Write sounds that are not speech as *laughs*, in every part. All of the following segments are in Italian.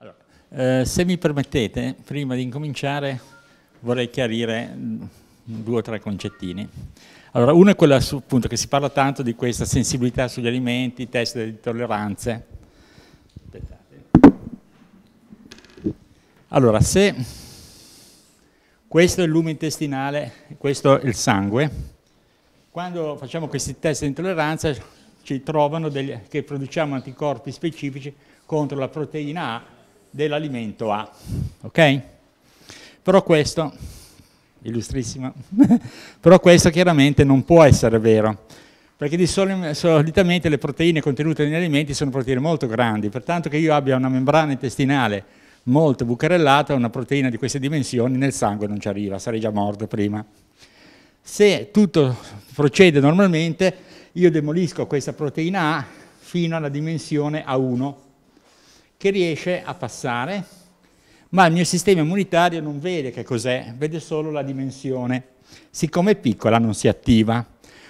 Allora, eh, se mi permettete, prima di incominciare vorrei chiarire mm, due o tre concettini. Allora, uno è quello su, appunto, che si parla tanto di questa sensibilità sugli alimenti, test di tolleranze. Allora, se questo è il lume intestinale, questo è il sangue, quando facciamo questi test di intolleranza ci trovano degli, che produciamo anticorpi specifici contro la proteina A dell'alimento A. Ok? Però questo, illustrissima, *laughs* però questo chiaramente non può essere vero, perché di soli, solitamente le proteine contenute negli alimenti sono proteine molto grandi, pertanto che io abbia una membrana intestinale molto bucherellata, una proteina di queste dimensioni nel sangue non ci arriva, sarei già morto prima. Se tutto procede normalmente, io demolisco questa proteina A fino alla dimensione A1, che riesce a passare, ma il mio sistema immunitario non vede che cos'è, vede solo la dimensione. Siccome è piccola non si attiva.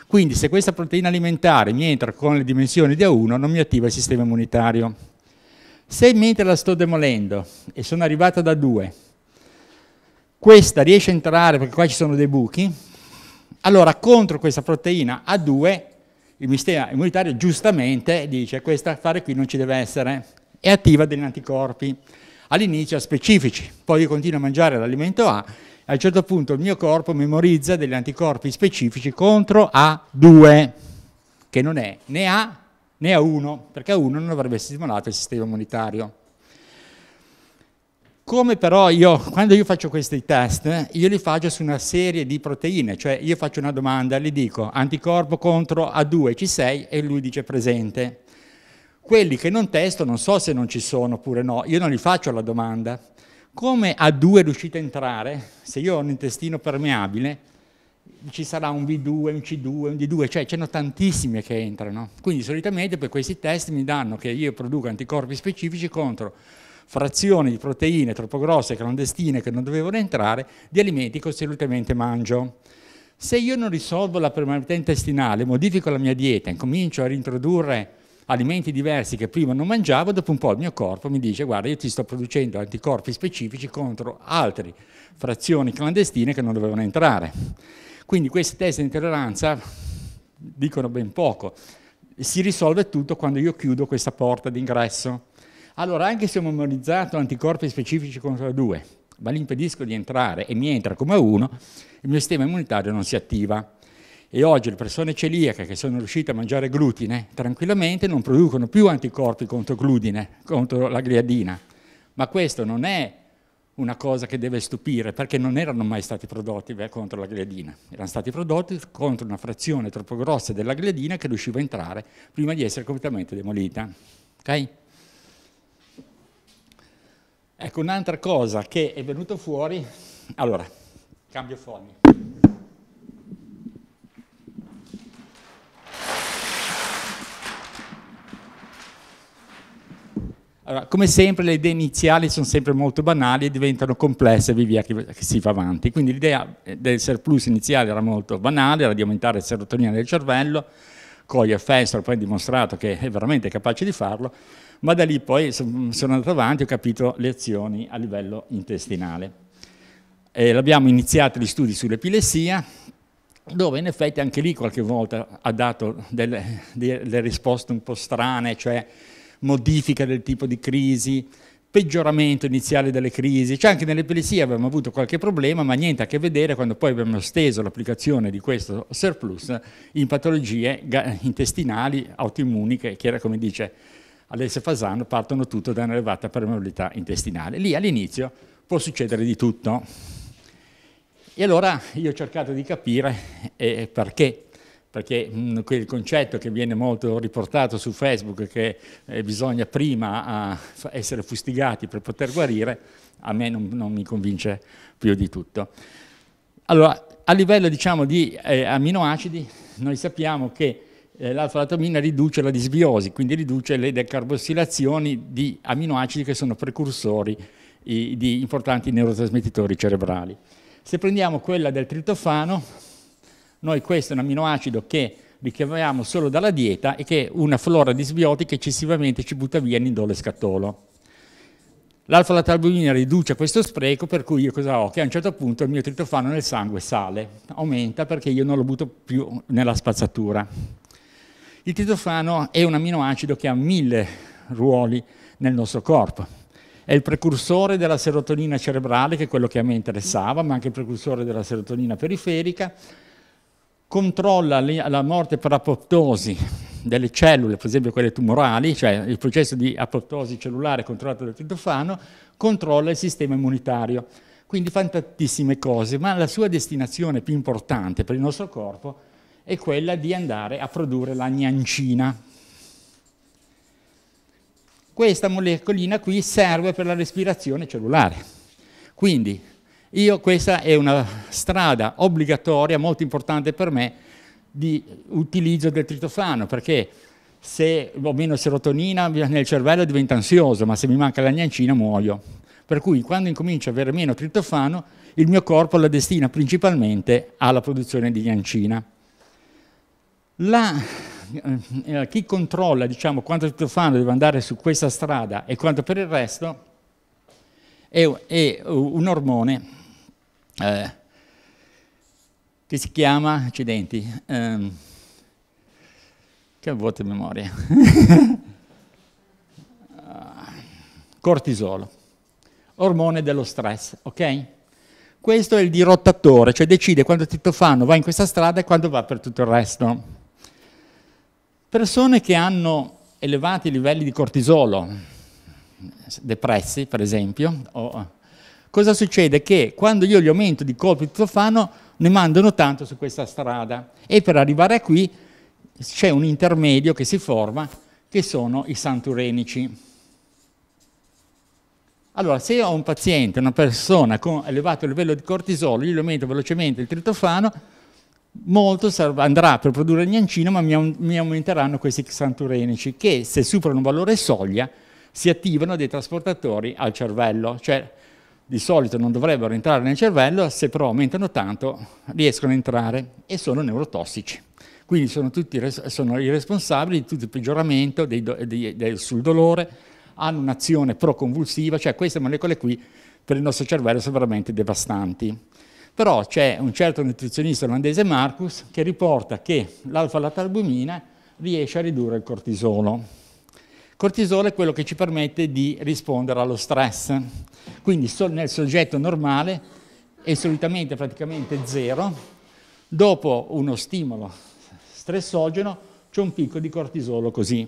Quindi se questa proteina alimentare mi entra con le dimensioni di A1 non mi attiva il sistema immunitario. Se mentre la sto demolendo e sono arrivata da 2, questa riesce a entrare perché qua ci sono dei buchi, allora contro questa proteina A2 il sistema immunitario giustamente dice questa affare qui non ci deve essere, e attiva degli anticorpi, all'inizio specifici, poi io continuo a mangiare l'alimento A e a un certo punto il mio corpo memorizza degli anticorpi specifici contro A2, che non è né A né A1, perché A1 non avrebbe stimolato il sistema immunitario. Come però io, quando io faccio questi test, io li faccio su una serie di proteine, cioè io faccio una domanda, gli dico anticorpo contro A2 ci sei e lui dice presente. Quelli che non testo non so se non ci sono oppure no, io non gli faccio la domanda. Come A2 riuscite a entrare? Se io ho un intestino permeabile, ci sarà un v 2 un C2, un D2, cioè ce ne sono tantissime che entrano. Quindi solitamente per questi test mi danno che io produco anticorpi specifici contro frazioni di proteine troppo grosse, clandestine, che non dovevano entrare, di alimenti che assolutamente mangio. Se io non risolvo la permeabilità intestinale, modifico la mia dieta, incomincio a rintrodurre alimenti diversi che prima non mangiavo, dopo un po' il mio corpo mi dice guarda io ti sto producendo anticorpi specifici contro altre frazioni clandestine che non dovevano entrare. Quindi questi test di intolleranza dicono ben poco. Si risolve tutto quando io chiudo questa porta d'ingresso. Allora, anche se ho memorizzato anticorpi specifici contro le due, ma li impedisco di entrare e mi entra come uno, il mio sistema immunitario non si attiva. E oggi le persone celiache che sono riuscite a mangiare glutine tranquillamente non producono più anticorpi contro glutine, contro la gliadina. Ma questo non è una cosa che deve stupire, perché non erano mai stati prodotti beh, contro la gliadina, erano stati prodotti contro una frazione troppo grossa della gliadina che riusciva a entrare prima di essere completamente demolita. Okay? Ecco, un'altra cosa che è venuta fuori, allora, cambio fogna. Allora, come sempre le idee iniziali sono sempre molto banali e diventano complesse via via che, che si fa avanti. Quindi l'idea eh, del surplus iniziale era molto banale, era di aumentare la serotonina del cervello, Coyer Fester poi ha dimostrato che è veramente capace di farlo, ma da lì poi sono andato avanti e ho capito le azioni a livello intestinale. Eh, abbiamo iniziato gli studi sull'epilessia, dove in effetti anche lì qualche volta ha dato delle, delle risposte un po' strane, cioè modifica del tipo di crisi, peggioramento iniziale delle crisi, cioè anche nell'epilessia abbiamo avuto qualche problema, ma niente a che vedere quando poi abbiamo steso l'applicazione di questo surplus in patologie intestinali, autoimmuniche, che era come dice Alessio Fasano, partono tutto da un'elevata permeabilità intestinale. Lì all'inizio può succedere di tutto. E allora io ho cercato di capire eh, perché perché mh, mm, quel concetto che viene molto riportato su Facebook che eh, bisogna prima uh, essere fustigati per poter guarire, a me non, non, mi convince più di tutto. Allora, a livello diciamo, di eh, aminoacidi, noi sappiamo che eh, l'alfa-latamina riduce la disbiosi, quindi riduce le decarbossilazioni di aminoacidi che sono precursori i, di importanti neurotrasmettitori cerebrali. Se prendiamo quella del tritofano, noi questo è un amminoacido che ricaviamo solo dalla dieta e che una flora disbiotica eccessivamente ci butta via in indole scatolo. L'alfa-latalbumina riduce questo spreco, per cui io cosa ho? Che a un certo punto il mio tritofano nel sangue sale, aumenta perché io non lo butto più nella spazzatura. Il tritofano è un amminoacido che ha mille ruoli nel nostro corpo. È il precursore della serotonina cerebrale, che è quello che a me interessava, ma anche il precursore della serotonina periferica, controlla la morte per apoptosi delle cellule, per esempio quelle tumorali, cioè il processo di apoptosi cellulare controllato dal tritofano, controlla il sistema immunitario. Quindi fa tantissime cose, ma la sua destinazione più importante per il nostro corpo è quella di andare a produrre la gnancina. Questa molecolina qui serve per la respirazione cellulare. Quindi io questa è una strada obbligatoria, molto importante per me, di utilizzo del tritofano, perché se ho meno serotonina nel cervello diventa ansioso, ma se mi manca la niancina muoio. Per cui quando incomincio ad avere meno tritofano, il mio corpo la destina principalmente alla produzione di niancina. La, eh, chi controlla diciamo, quanto tritofano deve andare su questa strada e quanto per il resto è, è un ormone eh, che si chiama, accidenti, ehm, che vuoto in memoria, *laughs* cortisolo, ormone dello stress, ok? Questo è il dirottatore, cioè decide quando Tito Fanno va in questa strada e quando va per tutto il resto. Persone che hanno elevati livelli di cortisolo, depressi per esempio, o Cosa succede? Che quando io gli aumento di colpi di trofano ne mandano tanto su questa strada e per arrivare qui c'è un intermedio che si forma che sono i santurenici. Allora, se ho un paziente, una persona con elevato livello di cortisolo, io gli aumento velocemente il tritofano, molto andrà per produrre il niancino, ma mi, aumenteranno questi santurenici, che se superano un valore soglia si attivano dei trasportatori al cervello, cioè di solito non dovrebbero entrare nel cervello, se però aumentano tanto riescono a entrare e sono neurotossici. Quindi sono, tutti, sono i responsabili di tutto il peggioramento dei, dei, dei, sul dolore, hanno un'azione proconvulsiva, cioè queste molecole qui per il nostro cervello sono veramente devastanti. Però c'è un certo nutrizionista olandese Marcus che riporta che lalfa latalbumina riesce a ridurre il cortisolo. Cortisolo è quello che ci permette di rispondere allo stress. Quindi nel soggetto normale è solitamente praticamente zero, dopo uno stimolo stressogeno c'è un picco di cortisolo così.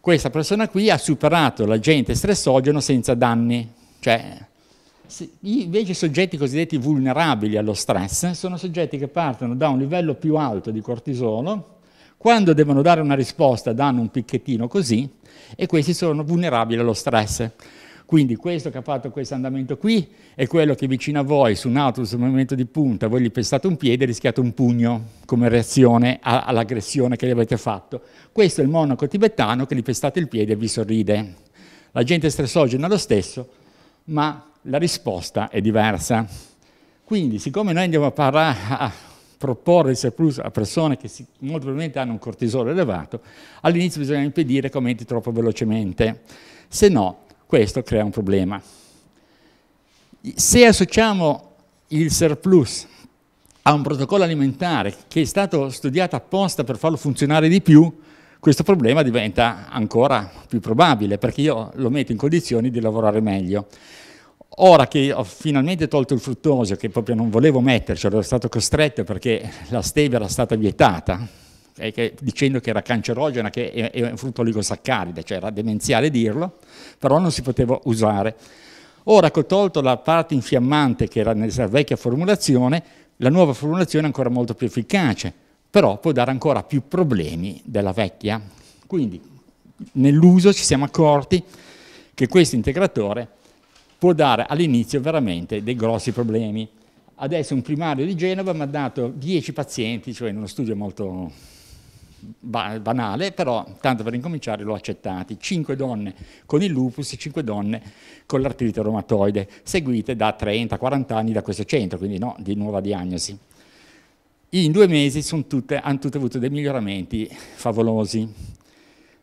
Questa persona qui ha superato l'agente stressogeno senza danni, cioè Invece i soggetti cosiddetti vulnerabili allo stress sono soggetti che partono da un livello più alto di cortisolo quando devono dare una risposta danno un picchettino così e questi sono vulnerabili allo stress. Quindi questo che ha fatto questo andamento qui è quello che vicino a voi su un altro su un movimento di punta, voi gli pestate un piede e rischiate un pugno come reazione all'aggressione che gli avete fatto. Questo è il monaco tibetano che gli pestate il piede e vi sorride. La gente stressogena è lo stesso, ma la risposta è diversa. Quindi, siccome noi andiamo a parlare, ah, proporre il surplus a persone che si, molto probabilmente hanno un cortisolo elevato, all'inizio bisogna impedire che aumenti troppo velocemente, se no questo crea un problema. Se associamo il surplus a un protocollo alimentare che è stato studiato apposta per farlo funzionare di più, questo problema diventa ancora più probabile perché io lo metto in condizioni di lavorare meglio. Ora che ho finalmente tolto il fruttosio, che proprio non volevo metterci, ero stato costretto perché la stevia era stata vietata, dicendo che era cancerogena, che è un frutto oligosaccaride, cioè era demenziale dirlo, però non si poteva usare. Ora che ho tolto la parte infiammante che era nella vecchia formulazione, la nuova formulazione è ancora molto più efficace, però può dare ancora più problemi della vecchia. Quindi nell'uso ci siamo accorti che questo integratore può dare all'inizio veramente dei grossi problemi. Adesso un primario di Genova mi ha dato 10 pazienti, cioè in uno studio molto banale, però tanto per incominciare l'ho accettati. 5 donne con il lupus, e 5 donne con l'artrite reumatoide, seguite da 30-40 anni da questo centro, quindi no, di nuova diagnosi. In due mesi tutte, hanno tutte avuto dei miglioramenti favolosi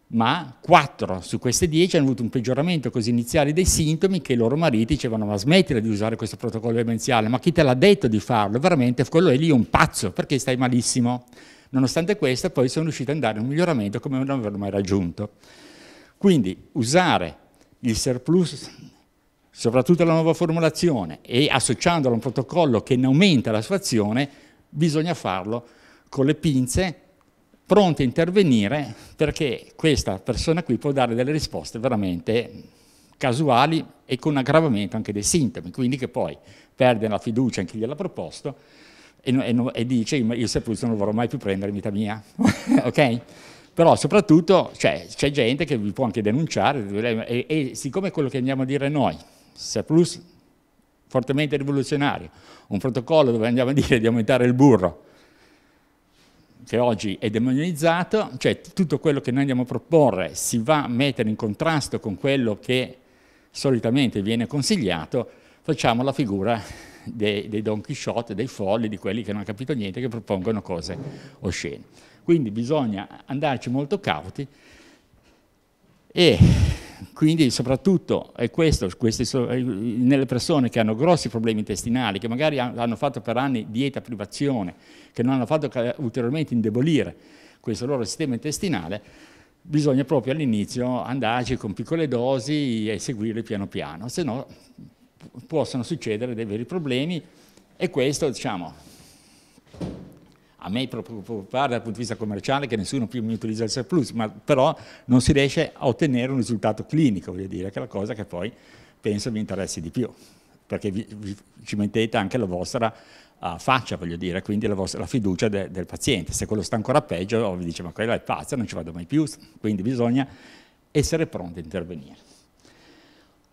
ma 4 su queste 10 hanno avuto un peggioramento così iniziale dei sintomi che i loro mariti dicevano ma smettila di usare questo protocollo demenziale, ma chi te l'ha detto di farlo? Veramente quello è lì un pazzo perché stai malissimo. Nonostante questo poi sono riusciti ad andare in un miglioramento come non avevano mai raggiunto. Quindi usare il surplus, soprattutto la nuova formulazione, e associandolo a un protocollo che ne aumenta la sua azione, bisogna farlo con le pinze pronti a intervenire perché questa persona qui può dare delle risposte veramente casuali e con aggravamento anche dei sintomi, quindi che poi perde la fiducia in chi gliel'ha proposto e, e, e dice io Sepulcro non vorrò mai più prendere in vita mia, *laughs* ok? Però soprattutto cioè, c'è gente che vi può anche denunciare eh, e, e siccome quello che andiamo a dire noi, Seplus, fortemente rivoluzionario, un protocollo dove andiamo a dire di aumentare il burro, che oggi è demonizzato, cioè tutto quello che noi andiamo a proporre si va a mettere in contrasto con quello che solitamente viene consigliato, facciamo la figura dei, dei Don Quixote, dei folli, di quelli che non hanno capito niente, che propongono cose oscene. Quindi bisogna andarci molto cauti e quindi soprattutto è questo, questi, eh, nelle persone che hanno grossi problemi intestinali, che magari hanno fatto per anni dieta privazione, che non hanno fatto che ulteriormente indebolire questo loro sistema intestinale, bisogna proprio all'inizio andarci con piccole dosi e seguirli piano piano, se no possono succedere dei veri problemi e questo diciamo, a me preoccupare dal punto di vista commerciale che nessuno più mi utilizza il surplus, ma però non si riesce a ottenere un risultato clinico, voglio dire, che è la cosa che poi penso vi interessi di più, perché vi, vi, ci mettete anche la vostra uh, faccia, voglio dire, quindi la, vostra, la fiducia de, del paziente. Se quello sta ancora peggio, oh, vi dice ma quella è pazza, non ci vado mai più, quindi bisogna essere pronti a intervenire.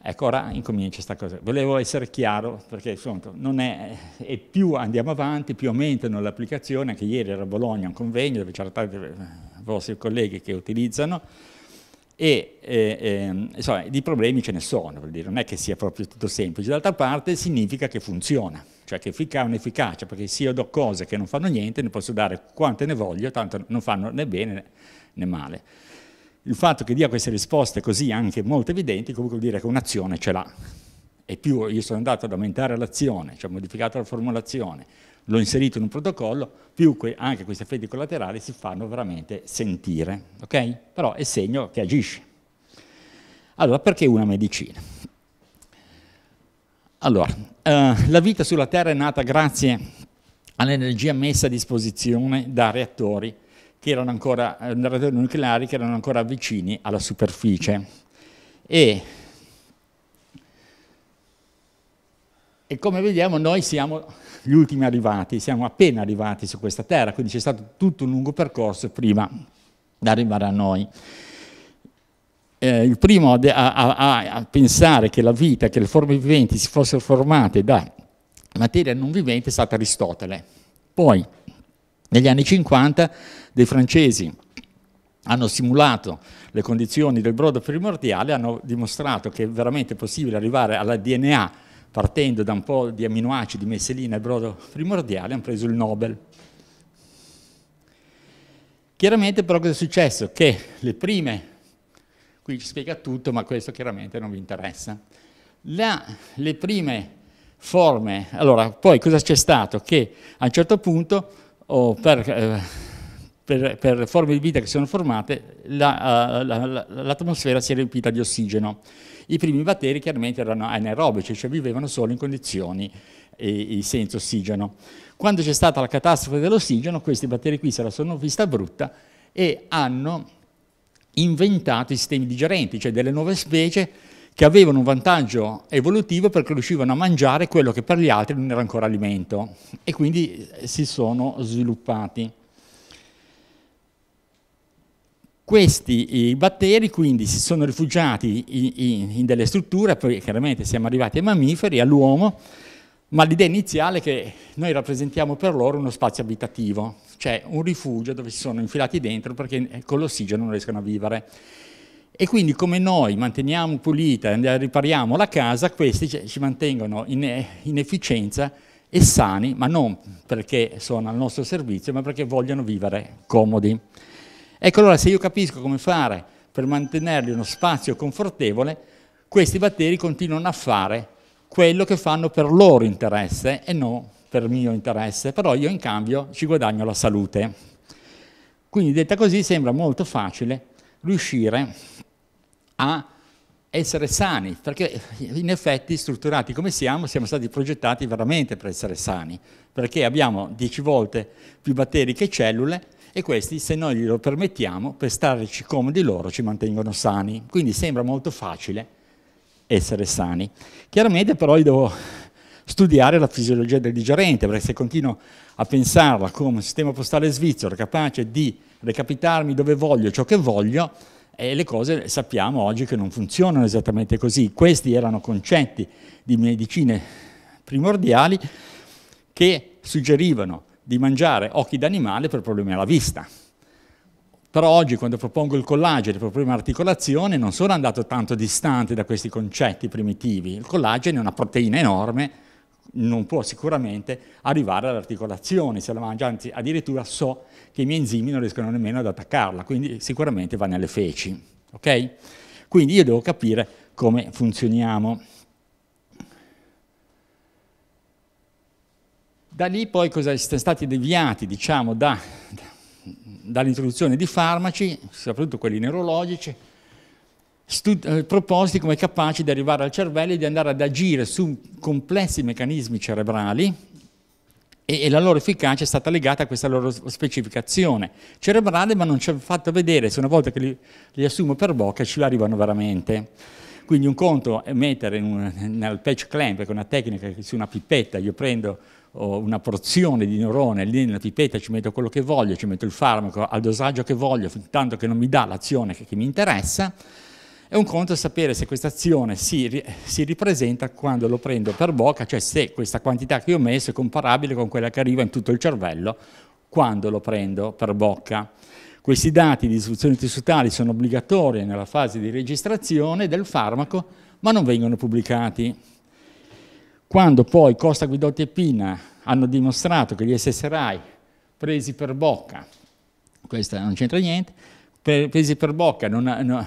Ecco, ora incomincia questa cosa. Volevo essere chiaro perché insomma, è, e più andiamo avanti, più aumentano le applicazioni. Anche ieri era a Bologna un convegno dove c'erano tanti eh, vostri colleghi che utilizzano e eh, eh, insomma, di problemi ce ne sono, dire, non è che sia proprio tutto semplice. D'altra parte significa che funziona, cioè che ha un'efficacia, perché se io do cose che non fanno niente, ne posso dare quante ne voglio, tanto non fanno né bene né male il fatto che dia queste risposte così anche molto evidenti comunque vuol dire che un'azione ce l'ha. E più io sono andato ad aumentare l'azione, cioè ho modificato la formulazione, l'ho inserito in un protocollo, più que anche questi effetti collaterali si fanno veramente sentire, ok? Però è segno che agisce. Allora, perché una medicina? Allora, eh, la vita sulla Terra è nata grazie all'energia messa a disposizione da reattori che erano ancora, eh, radiatori nucleari che erano ancora vicini alla superficie. E, e come vediamo noi siamo gli ultimi arrivati, siamo appena arrivati su questa Terra, quindi c'è stato tutto un lungo percorso prima di arrivare a noi. Eh, il primo a, a, a, pensare che la vita, che le forme viventi si fossero formate da materia non vivente è stato Aristotele. Poi negli anni 50 dei francesi hanno simulato le condizioni del brodo primordiale, hanno dimostrato che è veramente possibile arrivare alla DNA partendo da un po' di amminoacidi, messelina e brodo primordiale, hanno preso il Nobel. Chiaramente però cosa è successo? Che le prime, qui ci spiega tutto, ma questo chiaramente non vi interessa, la, le prime forme, allora poi cosa c'è stato? Che a un certo punto o per, eh, per, per, forme di vita che si sono formate, l'atmosfera eh, la, la, si è riempita di ossigeno. I primi batteri chiaramente erano anaerobici, cioè vivevano solo in condizioni e, eh, e senza ossigeno. Quando c'è stata la catastrofe dell'ossigeno, questi batteri qui se la sono vista brutta e hanno inventato i sistemi digerenti, cioè delle nuove specie che avevano un vantaggio evolutivo perché riuscivano a mangiare quello che per gli altri non era ancora alimento e quindi eh, si sono sviluppati. Questi batteri quindi si sono rifugiati in, in, in delle strutture, poi chiaramente siamo arrivati ai mammiferi, all'uomo, ma l'idea iniziale è che noi rappresentiamo per loro uno spazio abitativo, cioè un rifugio dove si sono infilati dentro perché eh, con l'ossigeno non riescono a vivere. E quindi come noi manteniamo pulita, e ripariamo la casa, questi ci mantengono in, in efficienza e sani, ma non perché sono al nostro servizio, ma perché vogliono vivere comodi. Ecco allora se io capisco come fare per mantenerli uno spazio confortevole, questi batteri continuano a fare quello che fanno per loro interesse e non per mio interesse, però io in cambio ci guadagno la salute. Quindi detta così sembra molto facile, riuscire a essere sani, perché in effetti strutturati come siamo, siamo stati progettati veramente per essere sani, perché abbiamo 10 volte più batteri che cellule e questi, se noi glielo permettiamo, per starci comodi loro ci mantengono sani. Quindi sembra molto facile essere sani. Chiaramente però io devo studiare la fisiologia del digerente, perché se continuo a pensarla come un sistema postale svizzero capace di recapitarmi dove voglio, ciò che voglio, e le cose sappiamo oggi che non funzionano esattamente così. Questi erano concetti di medicine primordiali che suggerivano di mangiare occhi d'animale per problemi alla vista. Però oggi quando propongo il collagene per problemi articolazione non sono andato tanto distante da questi concetti primitivi. Il collagene è una proteina enorme non può sicuramente arrivare all'articolazione, se la mangia, anzi addirittura so che i miei enzimi non riescono nemmeno ad attaccarla, quindi sicuramente va nelle feci. ok? Quindi io devo capire come funzioniamo. Da lì poi cosa siamo stati deviati, diciamo, da, dall'introduzione di farmaci, soprattutto quelli neurologici, eh, propositi come capaci di arrivare al cervello e di andare ad agire su complessi meccanismi cerebrali e, e la loro efficacia è stata legata a questa loro specificazione cerebrale, ma non ci hanno fatto vedere se una volta che li, li assumo per bocca ci arrivano veramente. Quindi un conto è mettere un, nel patch clamp, che è una tecnica che su una pipetta io prendo una porzione di neurone, lì nella pipetta ci metto quello che voglio, ci metto il farmaco al dosaggio che voglio, fin tanto che non mi dà l'azione che, che mi interessa, è un conto sapere se questa azione si, si ripresenta quando lo prendo per bocca, cioè se questa quantità che ho messo è comparabile con quella che arriva in tutto il cervello quando lo prendo per bocca. Questi dati di istruzioni tessutali sono obbligatori nella fase di registrazione del farmaco, ma non vengono pubblicati. Quando poi Costa Guidotti e Pina hanno dimostrato che gli SSRI presi per bocca, questa non c'entra niente, presi per bocca non, non,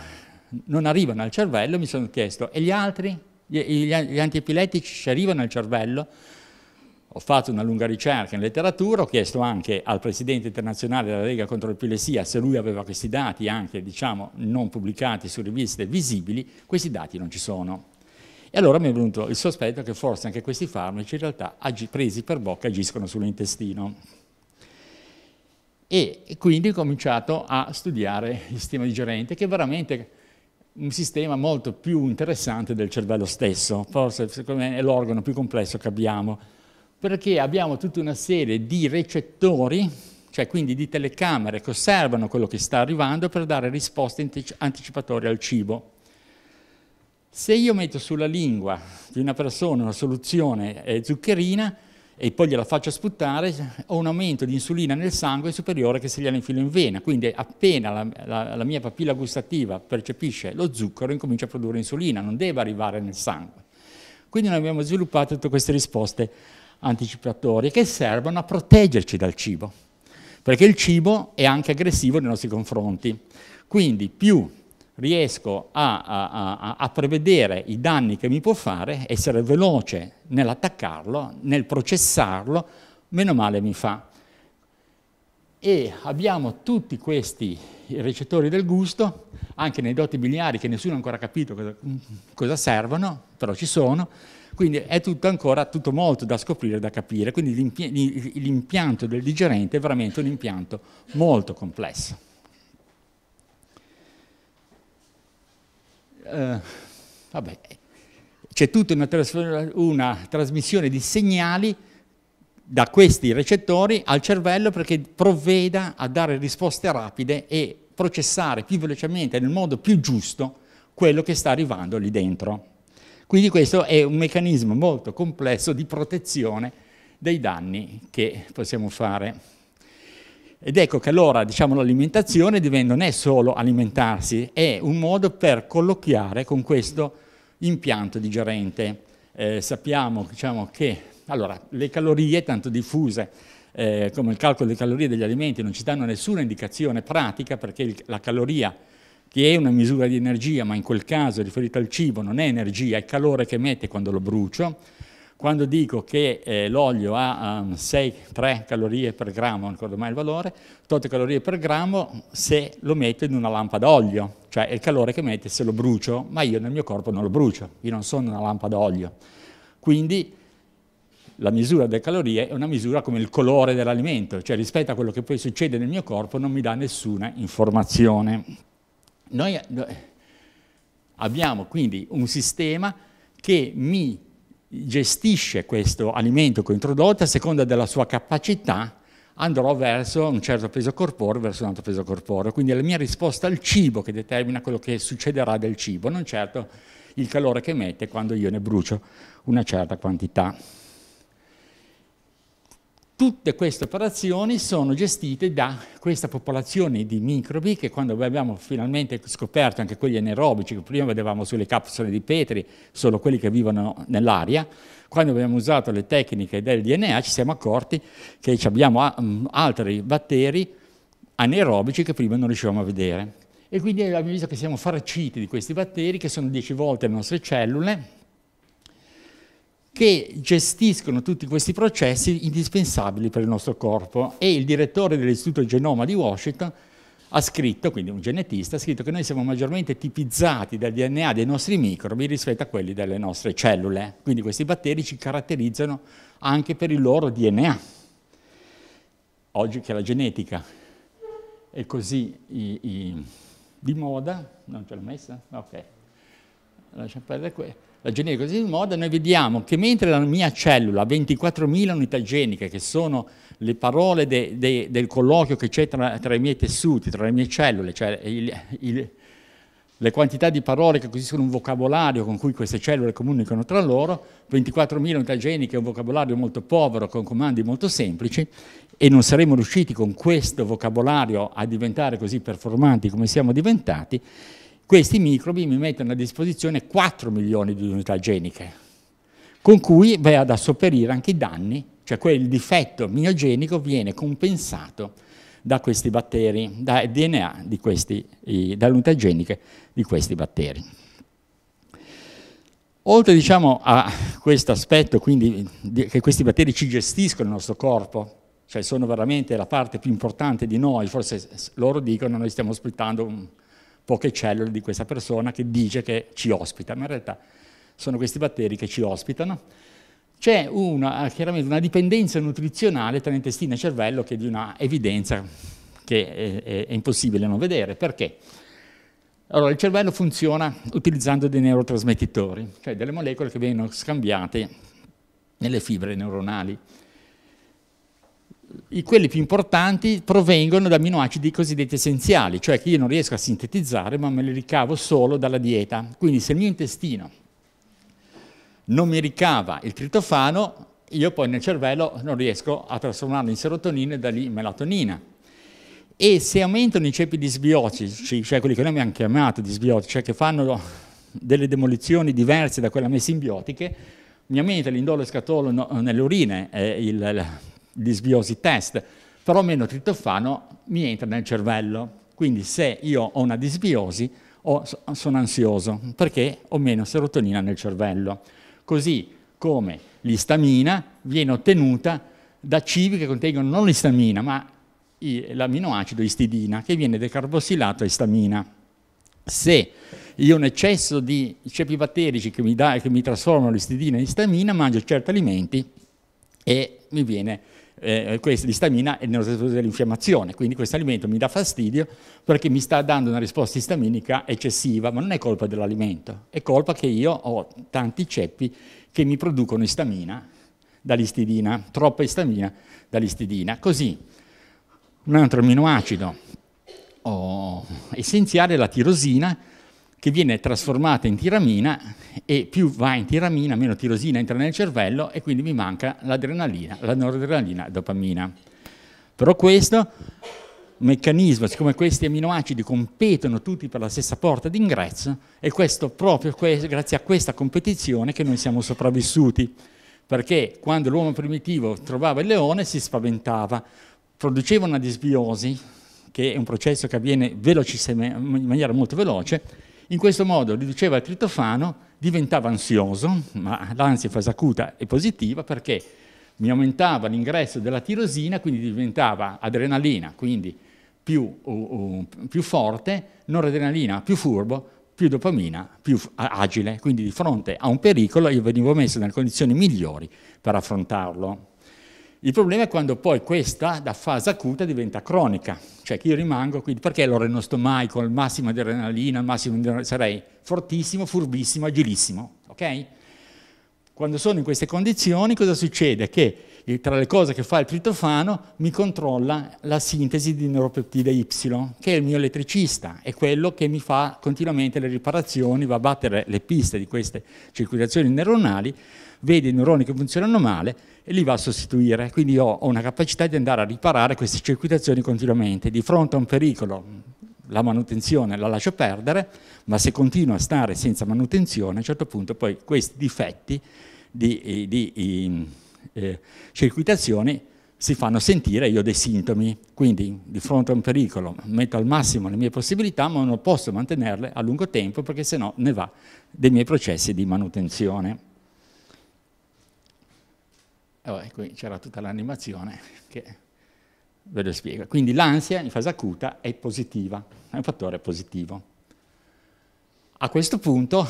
non arrivano al cervello, mi sono chiesto, e gli altri? Gli, gli, gli antiepilettici ci arrivano al cervello? Ho fatto una lunga ricerca in letteratura, ho chiesto anche al presidente internazionale della Lega contro l'epilessia se lui aveva questi dati, anche diciamo non pubblicati su riviste visibili, questi dati non ci sono. E allora mi è venuto il sospetto che forse anche questi farmaci in realtà presi per bocca agiscono sull'intestino. E quindi ho cominciato a studiare il sistema digerente che veramente un sistema molto più interessante del cervello stesso, forse secondo me è l'organo più complesso che abbiamo, perché abbiamo tutta una serie di recettori, cioè quindi di telecamere che osservano quello che sta arrivando per dare risposte anticipatorie al cibo. Se io metto sulla lingua di una persona una soluzione eh, zuccherina, e poi gliela faccio sputtare, ho un aumento di insulina nel sangue superiore che se gliela infilo in vena. Quindi appena la, la, la mia papilla gustativa percepisce lo zucchero, incomincia a produrre insulina, non deve arrivare nel sangue. Quindi noi abbiamo sviluppato tutte queste risposte anticipatorie che servono a proteggerci dal cibo, perché il cibo è anche aggressivo nei nostri confronti. Quindi più riesco a, a, a, a, prevedere i danni che mi può fare, essere veloce nell'attaccarlo, nel processarlo, meno male mi fa. E abbiamo tutti questi recettori del gusto, anche nei doti biliari che nessuno ha ancora capito cosa, cosa servono, però ci sono, quindi è tutto ancora tutto molto da scoprire, da capire, quindi l'impianto del digerente è veramente un impianto molto complesso. eh, c'è tutta una, trasf una trasmissione di segnali da questi recettori al cervello perché provveda a dare risposte rapide e processare più velocemente, nel modo più giusto, quello che sta arrivando lì dentro. Quindi questo è un meccanismo molto complesso di protezione dei danni che possiamo fare. Ed ecco che allora diciamo, l'alimentazione non è solo alimentarsi, è un modo per colloquiare con questo impianto digerente. Eh, sappiamo diciamo, che allora, le calorie tanto diffuse eh, come il calcolo delle calorie degli alimenti non ci danno nessuna indicazione pratica perché il, la caloria che è una misura di energia ma in quel caso riferita al cibo non è energia, è calore che emette quando lo brucio quando dico che eh, l'olio ha um, ehm, 6-3 calorie per grammo, non ricordo mai il valore, tolte calorie per grammo se lo metto in una lampada olio, cioè è il calore che mette se lo brucio, ma io nel mio corpo non lo brucio, io non sono una lampada olio. Quindi la misura delle calorie è una misura come il colore dell'alimento, cioè rispetto a quello che poi succede nel mio corpo non mi dà nessuna informazione. Noi abbiamo quindi un sistema che mi gestisce questo alimento che ho introdotto a seconda della sua capacità andrò verso un certo peso corporeo, verso un altro peso corporeo. Quindi è la mia risposta al cibo che determina quello che succederà del cibo, non certo il calore che emette quando io ne brucio una certa quantità. Tutte queste operazioni sono gestite da questa popolazione di microbi che quando abbiamo finalmente scoperto anche quelli anaerobici che prima vedevamo sulle capsule di Petri, solo quelli che vivono nell'aria, quando abbiamo usato le tecniche del DNA ci siamo accorti che abbiamo ah, mm, altri batteri anaerobici che prima non riuscivamo a vedere. E quindi abbiamo visto che siamo farciti di questi batteri che sono 10 volte le nostre cellule che gestiscono tutti questi processi indispensabili per il nostro corpo e il direttore dell'Istituto Genoma di Washington ha scritto, quindi un genetista, ha scritto che noi siamo maggiormente tipizzati dal DNA dei nostri microbi rispetto a quelli delle nostre cellule, quindi questi batteri ci caratterizzano anche per il loro DNA. Oggi che la genetica è così i, i, di moda, non ce l'ho messa? Ok, lasciamo perdere questo la genetica di moda, noi vediamo che mentre la mia cellula, ha 24.000 unità geniche, che sono le parole de, de, del colloquio che c'è tra, tra, i miei tessuti, tra le mie cellule, cioè il, il, le quantità di parole che costituiscono un vocabolario con cui queste cellule comunicano tra loro, 24.000 unità geniche è un vocabolario molto povero, con comandi molto semplici, e non saremmo riusciti con questo vocabolario a diventare così performanti come siamo diventati, questi microbi mi mettono a disposizione 4 milioni di unità geniche, con cui vado a sopperire anche i danni, cioè quel difetto miogenico viene compensato da questi batteri, dal DNA di questi, unità geniche di questi batteri. Oltre diciamo, a questo aspetto, quindi, che questi batteri ci gestiscono il nostro corpo, cioè sono veramente la parte più importante di noi, forse loro dicono noi stiamo ospitando un, poche cellule di questa persona che dice che ci ospita, ma in realtà sono questi batteri che ci ospitano. C'è una, chiaramente una dipendenza nutrizionale tra intestino e cervello che è di una evidenza che è, è, è impossibile non vedere. Perché? Allora, il cervello funziona utilizzando dei neurotrasmettitori, cioè delle molecole che vengono scambiate nelle fibre neuronali i, quelli più importanti provengono da aminoacidi cosiddetti essenziali, cioè che io non riesco a sintetizzare ma me li ricavo solo dalla dieta. Quindi se il mio intestino non mi ricava il tritofano, io poi nel cervello non riesco a trasformarlo in serotonina e da lì in melatonina. E se aumentano i ceppi disbiotici, cioè quelli che noi abbiamo chiamato disbiotici, cioè che fanno delle demolizioni diverse da quelle messo in biotiche, mi aumenta l'indolo scatolo nelle urine, eh, il, disbiosi test, perlomeno meno tritofano, mi entra nel cervello. Quindi se io ho una disbiosi ho, sono ansioso perché ho meno serotonina nel cervello. Così come l'istamina viene ottenuta da cibi che contengono non l'istamina ma l'amminoacido istidina che viene decarbossilato a istamina. Se io ho un eccesso di ceppi batterici che mi, da, che mi trasformano l'istidina in istamina, mangio certi alimenti e mi viene eh, l'istamina è nello stato dell'infiammazione, quindi questo alimento mi dà fastidio perché mi sta dando una risposta istaminica eccessiva, ma non è colpa dell'alimento, è colpa che io ho tanti ceppi che mi producono istamina dall'istidina, troppa istamina dall'istidina. Così, un altro amminoacido oh, essenziale è la tirosina, che viene trasformata in tiramina e più va in tiramina, meno tirosina entra nel cervello e quindi mi manca l'adrenalina, la noradrenalina, dopamina. Però questo meccanismo, siccome questi aminoacidi competono tutti per la stessa porta d'ingresso, è questo proprio grazie a questa competizione che noi siamo sopravvissuti, perché quando l'uomo primitivo trovava il leone si spaventava, produceva una disbiosi, che è un processo che avviene in maniera molto veloce, in questo modo riduceva il tritofano, diventava ansioso, ma l'ansia fase acuta è positiva perché mi aumentava l'ingresso della tirosina, quindi diventava adrenalina, quindi più, uh, uh, più forte, noradrenalina più furbo, più dopamina, più agile. Quindi di fronte a un pericolo io venivo messo nelle condizioni migliori per affrontarlo. Il problema è quando poi questa, da fase acuta, diventa cronica, cioè che io rimango qui, perché allora non sto mai con il massimo di adrenalina, il massimo di sarei fortissimo, furbissimo, agilissimo, ok? Quando sono in queste condizioni cosa succede? Che tra le cose che fa il triptofano, mi controlla la sintesi di neuropeptide Y, che è il mio elettricista, è quello che mi fa continuamente le riparazioni, va a battere le piste di queste circuitazioni neuronali, vede i neuroni che funzionano male e li va a sostituire. Quindi ho una capacità di andare a riparare queste circuitazioni continuamente. Di fronte a un pericolo, la manutenzione la lascio perdere, ma se continuo a stare senza manutenzione, a un certo punto poi questi difetti di, di, di eh, circuitazioni si fanno sentire io ho dei sintomi, quindi di fronte a un pericolo metto al massimo le mie possibilità ma non posso mantenerle a lungo tempo perché sennò ne va dei miei processi di manutenzione. E allora, qui c'era tutta l'animazione che ve lo spiego. Quindi l'ansia in fase acuta è positiva, è un fattore positivo. A questo punto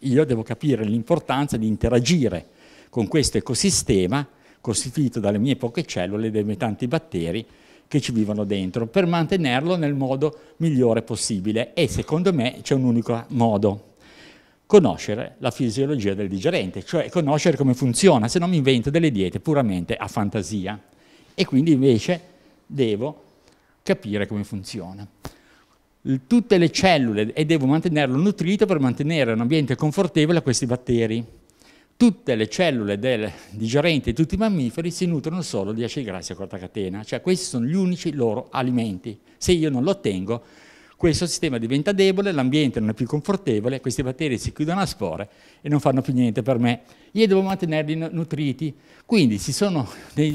io devo capire l'importanza di interagire con questo ecosistema costituito dalle mie poche cellule e dai miei tanti batteri che ci vivono dentro, per mantenerlo nel modo migliore possibile. E secondo me c'è un unico modo, conoscere la fisiologia del digerente, cioè conoscere come funziona, se no mi invento delle diete puramente a fantasia. E quindi invece devo capire come funziona. Tutte le cellule, e devo mantenerlo nutrito per mantenere un ambiente confortevole a questi batteri tutte le cellule del digerente di tutti i mammiferi si nutrono solo di acidi grassi a corta catena, cioè questi sono gli unici loro alimenti. Se io non lo ottengo, questo sistema diventa debole, l'ambiente non è più confortevole, questi batteri si chiudono a spore e non fanno più niente per me. Io devo mantenerli nutriti. Quindi dei,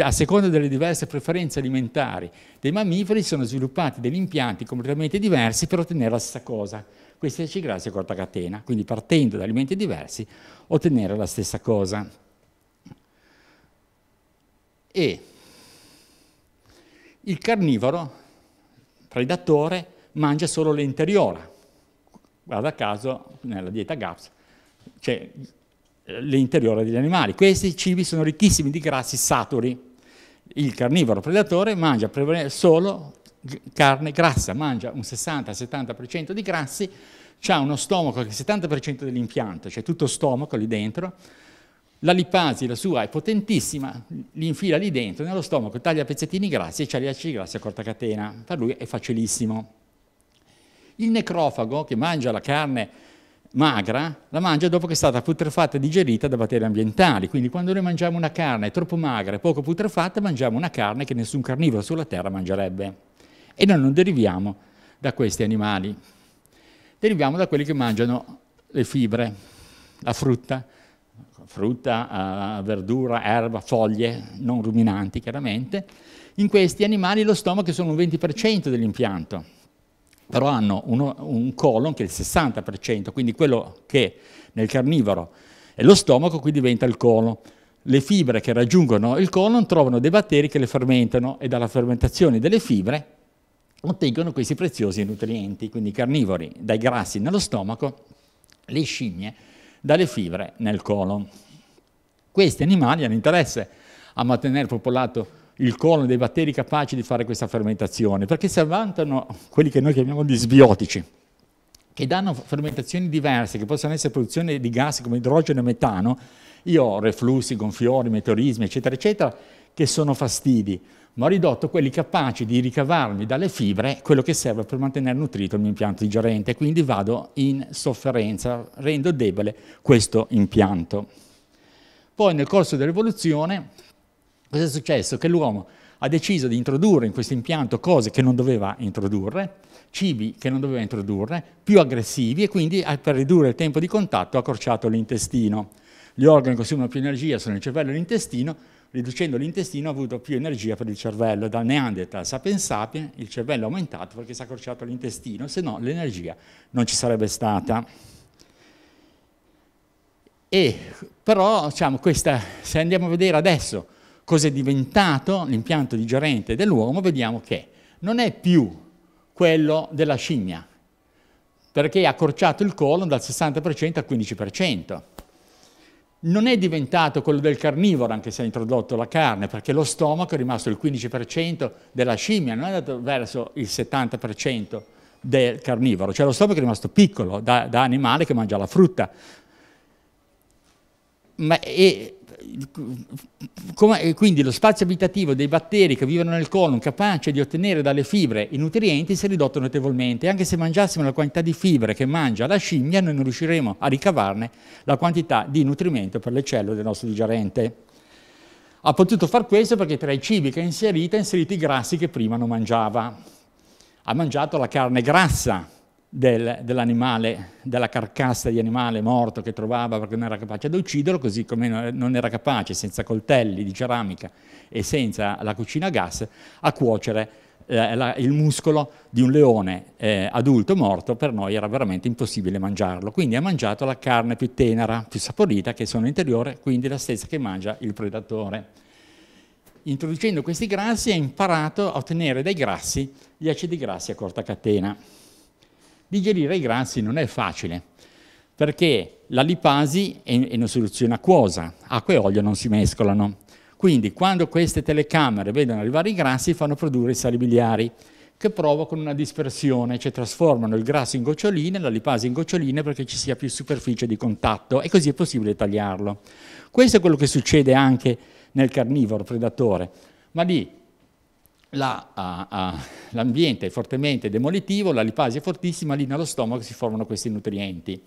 a seconda delle diverse preferenze alimentari dei mammiferi, si sono sviluppati degli impianti completamente diversi per ottenere la stessa cosa questi grassi a corta catena, quindi partendo da alimenti diversi ottenere la stessa cosa. E il carnivoro, predatore, mangia solo l'interiola. Guarda caso, nella dieta GAPS c'è l'interiore degli animali. Questi cibi sono ricchissimi di grassi saturi. Il carnivoro predatore mangia solo carne grassa, mangia un 60-70% di grassi, ha uno stomaco che è il 70% dell'impianto, cioè tutto stomaco lì dentro, la lipasi, la sua, è potentissima, li infila lì dentro, nello stomaco, taglia pezzettini grassi e c'ha gli acidi grassi a corta catena, per lui è facilissimo. Il necrofago, che mangia la carne magra, la mangia dopo che è stata putrefatta e digerita da batteri ambientali. Quindi quando noi mangiamo una carne troppo magra e poco putrefatta, mangiamo una carne che nessun carnivoro sulla Terra mangerebbe. E noi non deriviamo da questi animali, deriviamo da quelli che mangiano le fibre, la frutta, frutta, eh, verdura, erba, foglie, non ruminanti chiaramente. In questi animali lo stomaco è solo un 20% dell'impianto, però hanno uno, un colon che è il 60%, quindi quello che nel carnivoro è lo stomaco qui diventa il colon. Le fibre che raggiungono il colon trovano dei batteri che le fermentano e dalla fermentazione delle fibre ottengono questi preziosi nutrienti, quindi i carnivori dai grassi nello stomaco, le scimmie dalle fibre nel colon. Questi animali hanno interesse a mantenere popolato il colon dei batteri capaci di fare questa fermentazione, perché si avvantano quelli che noi chiamiamo gli sbiotici, che danno fermentazioni diverse, che possono essere produzione di gas come idrogeno e metano, io ho reflussi, gonfiori, meteorismi, eccetera, eccetera, che sono fastidi, ma ho ridotto quelli capaci di ricavarmi dalle fibre quello che serve per mantenere nutrito il mio impianto digerente, quindi vado in sofferenza, rendo debole questo impianto. Poi nel corso dell'evoluzione cosa è successo? Che l'uomo ha deciso di introdurre in questo impianto cose che non doveva introdurre, cibi che non doveva introdurre, più aggressivi e quindi eh, per ridurre il tempo di contatto ha accorciato l'intestino. Gli organi consumano più energia, sono il cervello e l'intestino, riducendo l'intestino ha avuto più energia per il cervello. Dal Neanderthal sapiens sapiens il cervello è aumentato perché si è accorciato l'intestino, se no l'energia non ci sarebbe stata. E, però diciamo, questa, se andiamo a vedere adesso cosa è diventato l'impianto digerente dell'uomo, vediamo che non è più quello della scimmia, perché ha accorciato il colon dal 60% al 15% non è diventato quello del carnivoro, anche se ha introdotto la carne, perché lo stomaco è rimasto il 15% della scimmia, non è andato verso il 70% del carnivoro, cioè lo stomaco è rimasto piccolo da, da, animale che mangia la frutta, ma, e, come, quindi lo spazio abitativo dei batteri che vivono nel colon, capace di ottenere dalle fibre i nutrienti, si è ridotto notevolmente. Anche se mangiassimo la quantità di fibre che mangia la scimmia, noi non riusciremo a ricavarne la quantità di nutrimento per le cellule del nostro digerente. Ha potuto far questo perché tra i cibi che ha inserito ha inserito i grassi che prima non mangiava. Ha mangiato la carne grassa, del, dell'animale, della carcassa di animale morto che trovava perché non era capace di ucciderlo, così come non era capace senza coltelli di ceramica e senza la cucina a gas a cuocere eh, la, il muscolo di un leone eh, adulto morto, per noi era veramente impossibile mangiarlo. Quindi ha mangiato la carne più tenera, più saporita, che sono interiore, quindi la stessa che mangia il predatore introducendo questi grassi ha imparato a ottenere dai grassi gli acidi grassi a corta catena. Digerire i grassi non è facile, perché la lipasi è una soluzione acquosa, acqua e olio non si mescolano. Quindi quando queste telecamere vedono arrivare i grassi fanno produrre i sali biliari che provocano una dispersione, cioè trasformano il grasso in goccioline, la lipasi in goccioline perché ci sia più superficie di contatto e così è possibile tagliarlo. Questo è quello che succede anche nel carnivoro predatore, ma lì l'ambiente è fortemente demolitivo, la lipasi è fortissima, lì nello stomaco si formano questi nutrienti.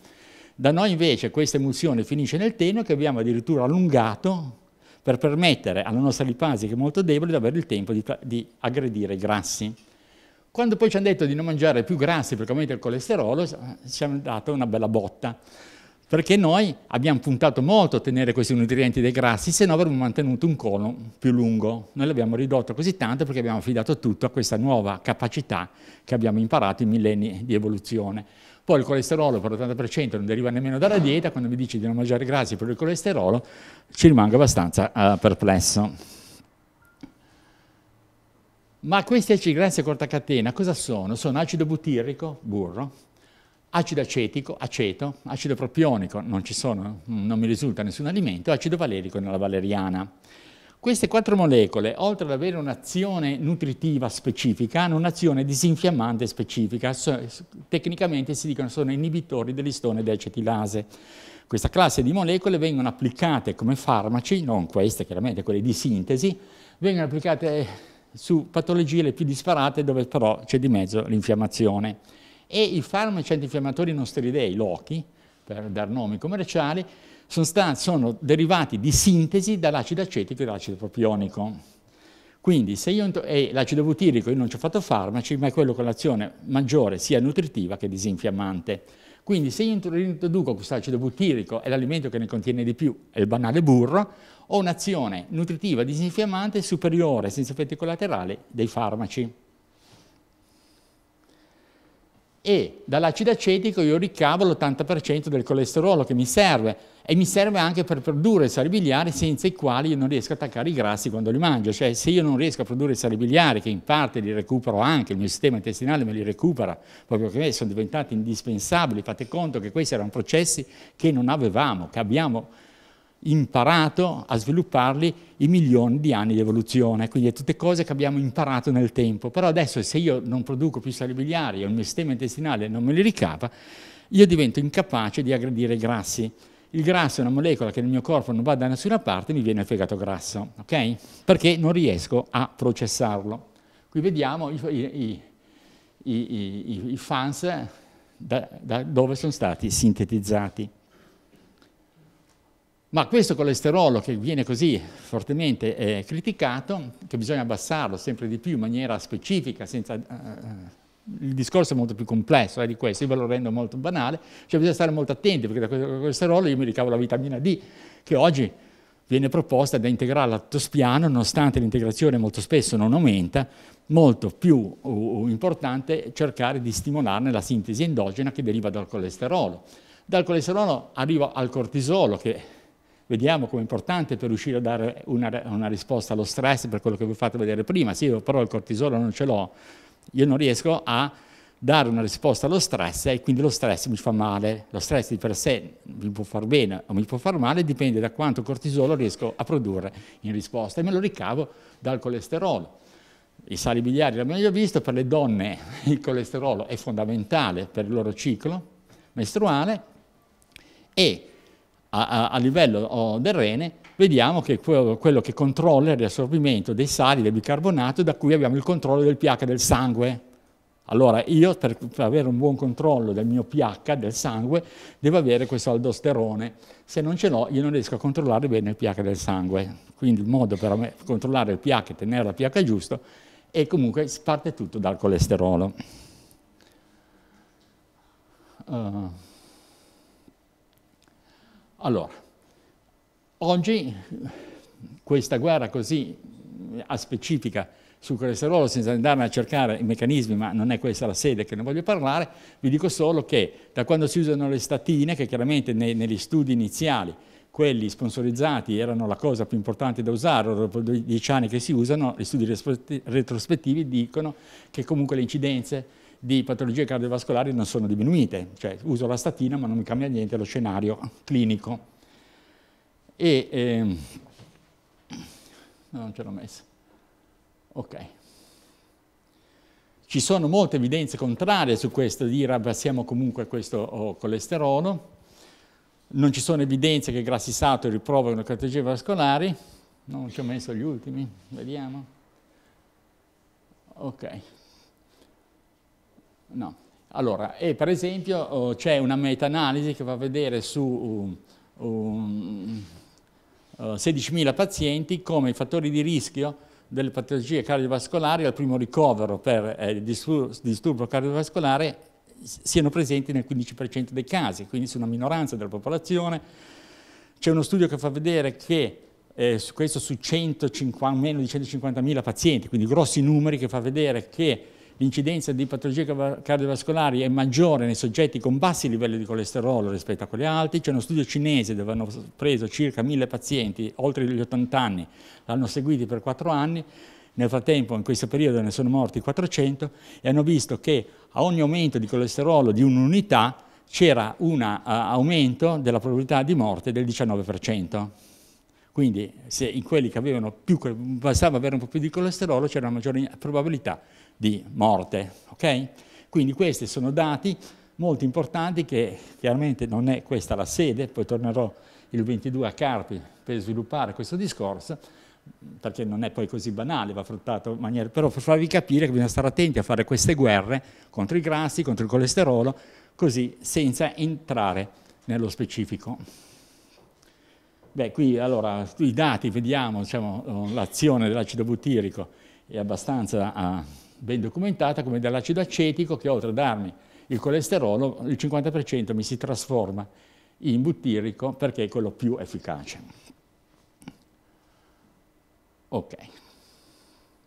Da noi invece questa emulsione finisce nel tenue che abbiamo addirittura allungato per permettere alla nostra lipasi, che è molto debole, di avere il tempo di, di aggredire i grassi. Quando poi ci hanno detto di non mangiare più grassi perché aumenta il colesterolo, eh, ci hanno dato una bella botta perché noi abbiamo puntato molto a tenere questi nutrienti dei grassi, se no avremmo mantenuto un cono più lungo. Noi l'abbiamo ridotto così tanto perché abbiamo affidato tutto a questa nuova capacità che abbiamo imparato in millenni di evoluzione. Poi il colesterolo per l'80% non deriva nemmeno dalla dieta, quando mi dici di non mangiare grassi per il colesterolo ci rimango abbastanza eh, perplesso. Ma questi acidi grassi a corta catena cosa sono? Sono acido butirrico, burro, acido acetico, aceto, acido propionico, non ci sono, non mi risulta nessun alimento, acido valerico nella valeriana. Queste quattro molecole, oltre ad avere un'azione nutritiva specifica, hanno un'azione disinfiammante specifica, tecnicamente si dicono sono inibitori dell'istone deacetilase. Questa classe di molecole vengono applicate come farmaci, non queste chiaramente, quelle di sintesi, vengono applicate su patologie le più disparate dove però c'è di mezzo l'infiammazione e i farmaci antinfiammatori non steridei, l'OCHI, per dar nomi commerciali, sono, stati, sono derivati di sintesi dall'acido acetico e dall'acido propionico. Quindi se io e l'acido butirico io non ci ho fatto farmaci, ma è quello con l'azione maggiore sia nutritiva che disinfiammante. Quindi se io introduco questo acido butirico e l'alimento che ne contiene di più è il banale burro, ho un'azione nutritiva disinfiammante superiore senza effetti collaterali dei farmaci e dall'acido acetico io ricavo l'80% del colesterolo che mi serve e mi serve anche per produrre sali biliari senza i quali io non riesco a attaccare i grassi quando li mangio, cioè se io non riesco a produrre sali biliari che in parte li recupero anche, il mio sistema intestinale me li recupera, proprio perché sono diventati indispensabili, fate conto che questi erano processi che non avevamo, che abbiamo imparato a svilupparli i milioni di anni di evoluzione, quindi è tutte cose che abbiamo imparato nel tempo, però adesso se io non produco più sali biliari o il mio sistema intestinale non me li ricava, io divento incapace di aggredire i grassi. Il grasso è una molecola che nel mio corpo non va da nessuna parte, mi viene il fegato grasso, ok? Perché non riesco a processarlo. Qui vediamo i, i, i, i fans da, da dove sono stati sintetizzati. Ma questo colesterolo che viene così fortemente eh, criticato, che bisogna abbassarlo sempre di più in maniera specifica, senza, eh, eh, il discorso è molto più complesso eh, di questo, io ve lo rendo molto banale, cioè bisogna stare molto attenti perché da questo colesterolo io mi ricavo la vitamina D, che oggi viene proposta da integrare l'attospiano, nonostante l'integrazione molto spesso non aumenta, molto più uh, importante è cercare di stimolarne la sintesi endogena che deriva dal colesterolo. Dal colesterolo arriva al cortisolo, che vediamo come è importante per riuscire a dare una, una risposta allo stress per quello che vi ho fatto vedere prima, sì, però il cortisolo non ce l'ho, io non riesco a dare una risposta allo stress e quindi lo stress mi fa male, lo stress di per sé mi può far bene o mi può far male, dipende da quanto cortisolo riesco a produrre in risposta e me lo ricavo dal colesterolo. I sali biliari l'abbiamo già visto, per le donne il colesterolo è fondamentale per il loro ciclo mestruale e a, a, a livello oh, del rene, vediamo che quello, quello che controlla il riassorbimento dei sali del bicarbonato, da cui abbiamo il controllo del pH del sangue. Allora io per, per, avere un buon controllo del mio pH del sangue devo avere questo aldosterone, se non ce l'ho io non riesco a controllare bene il pH del sangue, quindi il modo per me, controllare il pH e tenere la pH giusto è comunque parte tutto dal colesterolo. Uh. Allora, oggi questa guerra così eh, specifica sul colesterolo senza andare a cercare i meccanismi, ma non è questa la sede che ne voglio parlare, vi dico solo che da quando si usano le statine, che chiaramente nei, negli studi iniziali quelli sponsorizzati erano la cosa più importante da usare, dopo dieci anni che si usano, gli studi retrospettivi dicono che comunque le incidenze di patologie cardiovascolari non sono diminuite, cioè uso la statina ma non mi cambia niente lo scenario clinico. E, ehm, non ce l'ho messa. Ok. Ci sono molte evidenze contrarie su questo, di dire abbassiamo comunque questo colesterolo, non ci sono evidenze che i grassi saturi provocano patologie vascolari, non ci ho messo gli ultimi, vediamo. Ok, No. Allora, e per esempio oh, c'è una meta-analisi che va a vedere su uh, um, uh, 16.000 pazienti come i fattori di rischio delle patologie cardiovascolari al primo ricovero per eh, disturbo, disturbo cardiovascolare siano presenti nel 15% dei casi, quindi su una minoranza della popolazione. C'è uno studio che fa vedere che eh, su questo su 150, meno di 150.000 pazienti, quindi grossi numeri, che fa vedere che l'incidenza di patologie cardiovascolari è maggiore nei soggetti con bassi livelli di colesterolo rispetto a quelli alti. C'è uno studio cinese dove hanno preso circa 1000 pazienti oltre gli 80 anni, l'hanno seguiti per 4 anni, nel frattempo in questo periodo ne sono morti 400 e hanno visto che a ogni aumento di colesterolo di un'unità c'era un eh, aumento della probabilità di morte del 19%. Quindi se in quelli che avevano più, bastava avere un po' più di colesterolo c'era una maggiore probabilità di morte. Okay? Quindi questi sono dati molto importanti che chiaramente non è questa la sede, poi tornerò il 22 a Carpi per sviluppare questo discorso, perché non è poi così banale, va affrontato in maniera... però per farvi capire che bisogna stare attenti a fare queste guerre contro i grassi, contro il colesterolo, così senza entrare nello specifico. Beh, qui allora i dati, vediamo, diciamo, eh, l'azione dell'acido butirico è abbastanza ah, ben documentata, come dell'acido acetico che oltre a darmi il colesterolo, il 50% mi si trasforma in butirico perché è quello più efficace. Ok.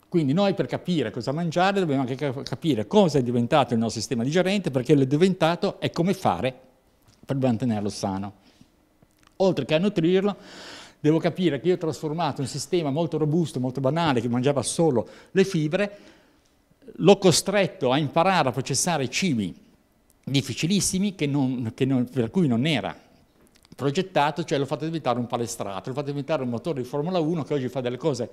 Quindi noi per capire cosa mangiare dobbiamo anche capire cosa è diventato il nostro sistema digerente, perché l'è diventato e come fare per mantenerlo sano. Oltre che a nutrirlo, devo capire che io ho trasformato un sistema molto robusto, molto banale, che mangiava solo le fibre, l'ho costretto a imparare a processare cibi difficilissimi che non, che non, per cui non era progettato, cioè l'ho fatto diventare un palestrato, l'ho fatto diventare un motore di Formula 1 che oggi fa delle cose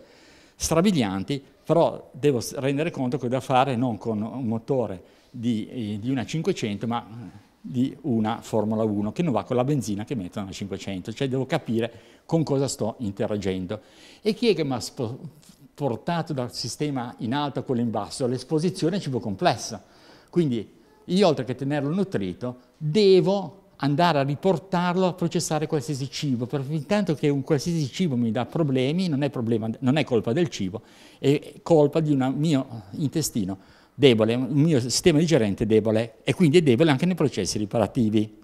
strabilianti, però devo rendere conto che ho da fare non con un motore di, eh, di una 500, ma di una Formula 1 che non va con la benzina che mettono a 500, cioè devo capire con cosa sto interagendo. E chi è che mi ha portato dal sistema in alto a quello in basso? L'esposizione cibo complessa. Quindi io oltre che tenerlo nutrito, devo andare a riportarlo a processare qualsiasi cibo, perché intanto che un qualsiasi cibo mi dà problemi, non è, problema, non è colpa del cibo, è colpa di un mio intestino debole, il mio sistema digerente è debole e quindi è debole anche nei processi riparativi.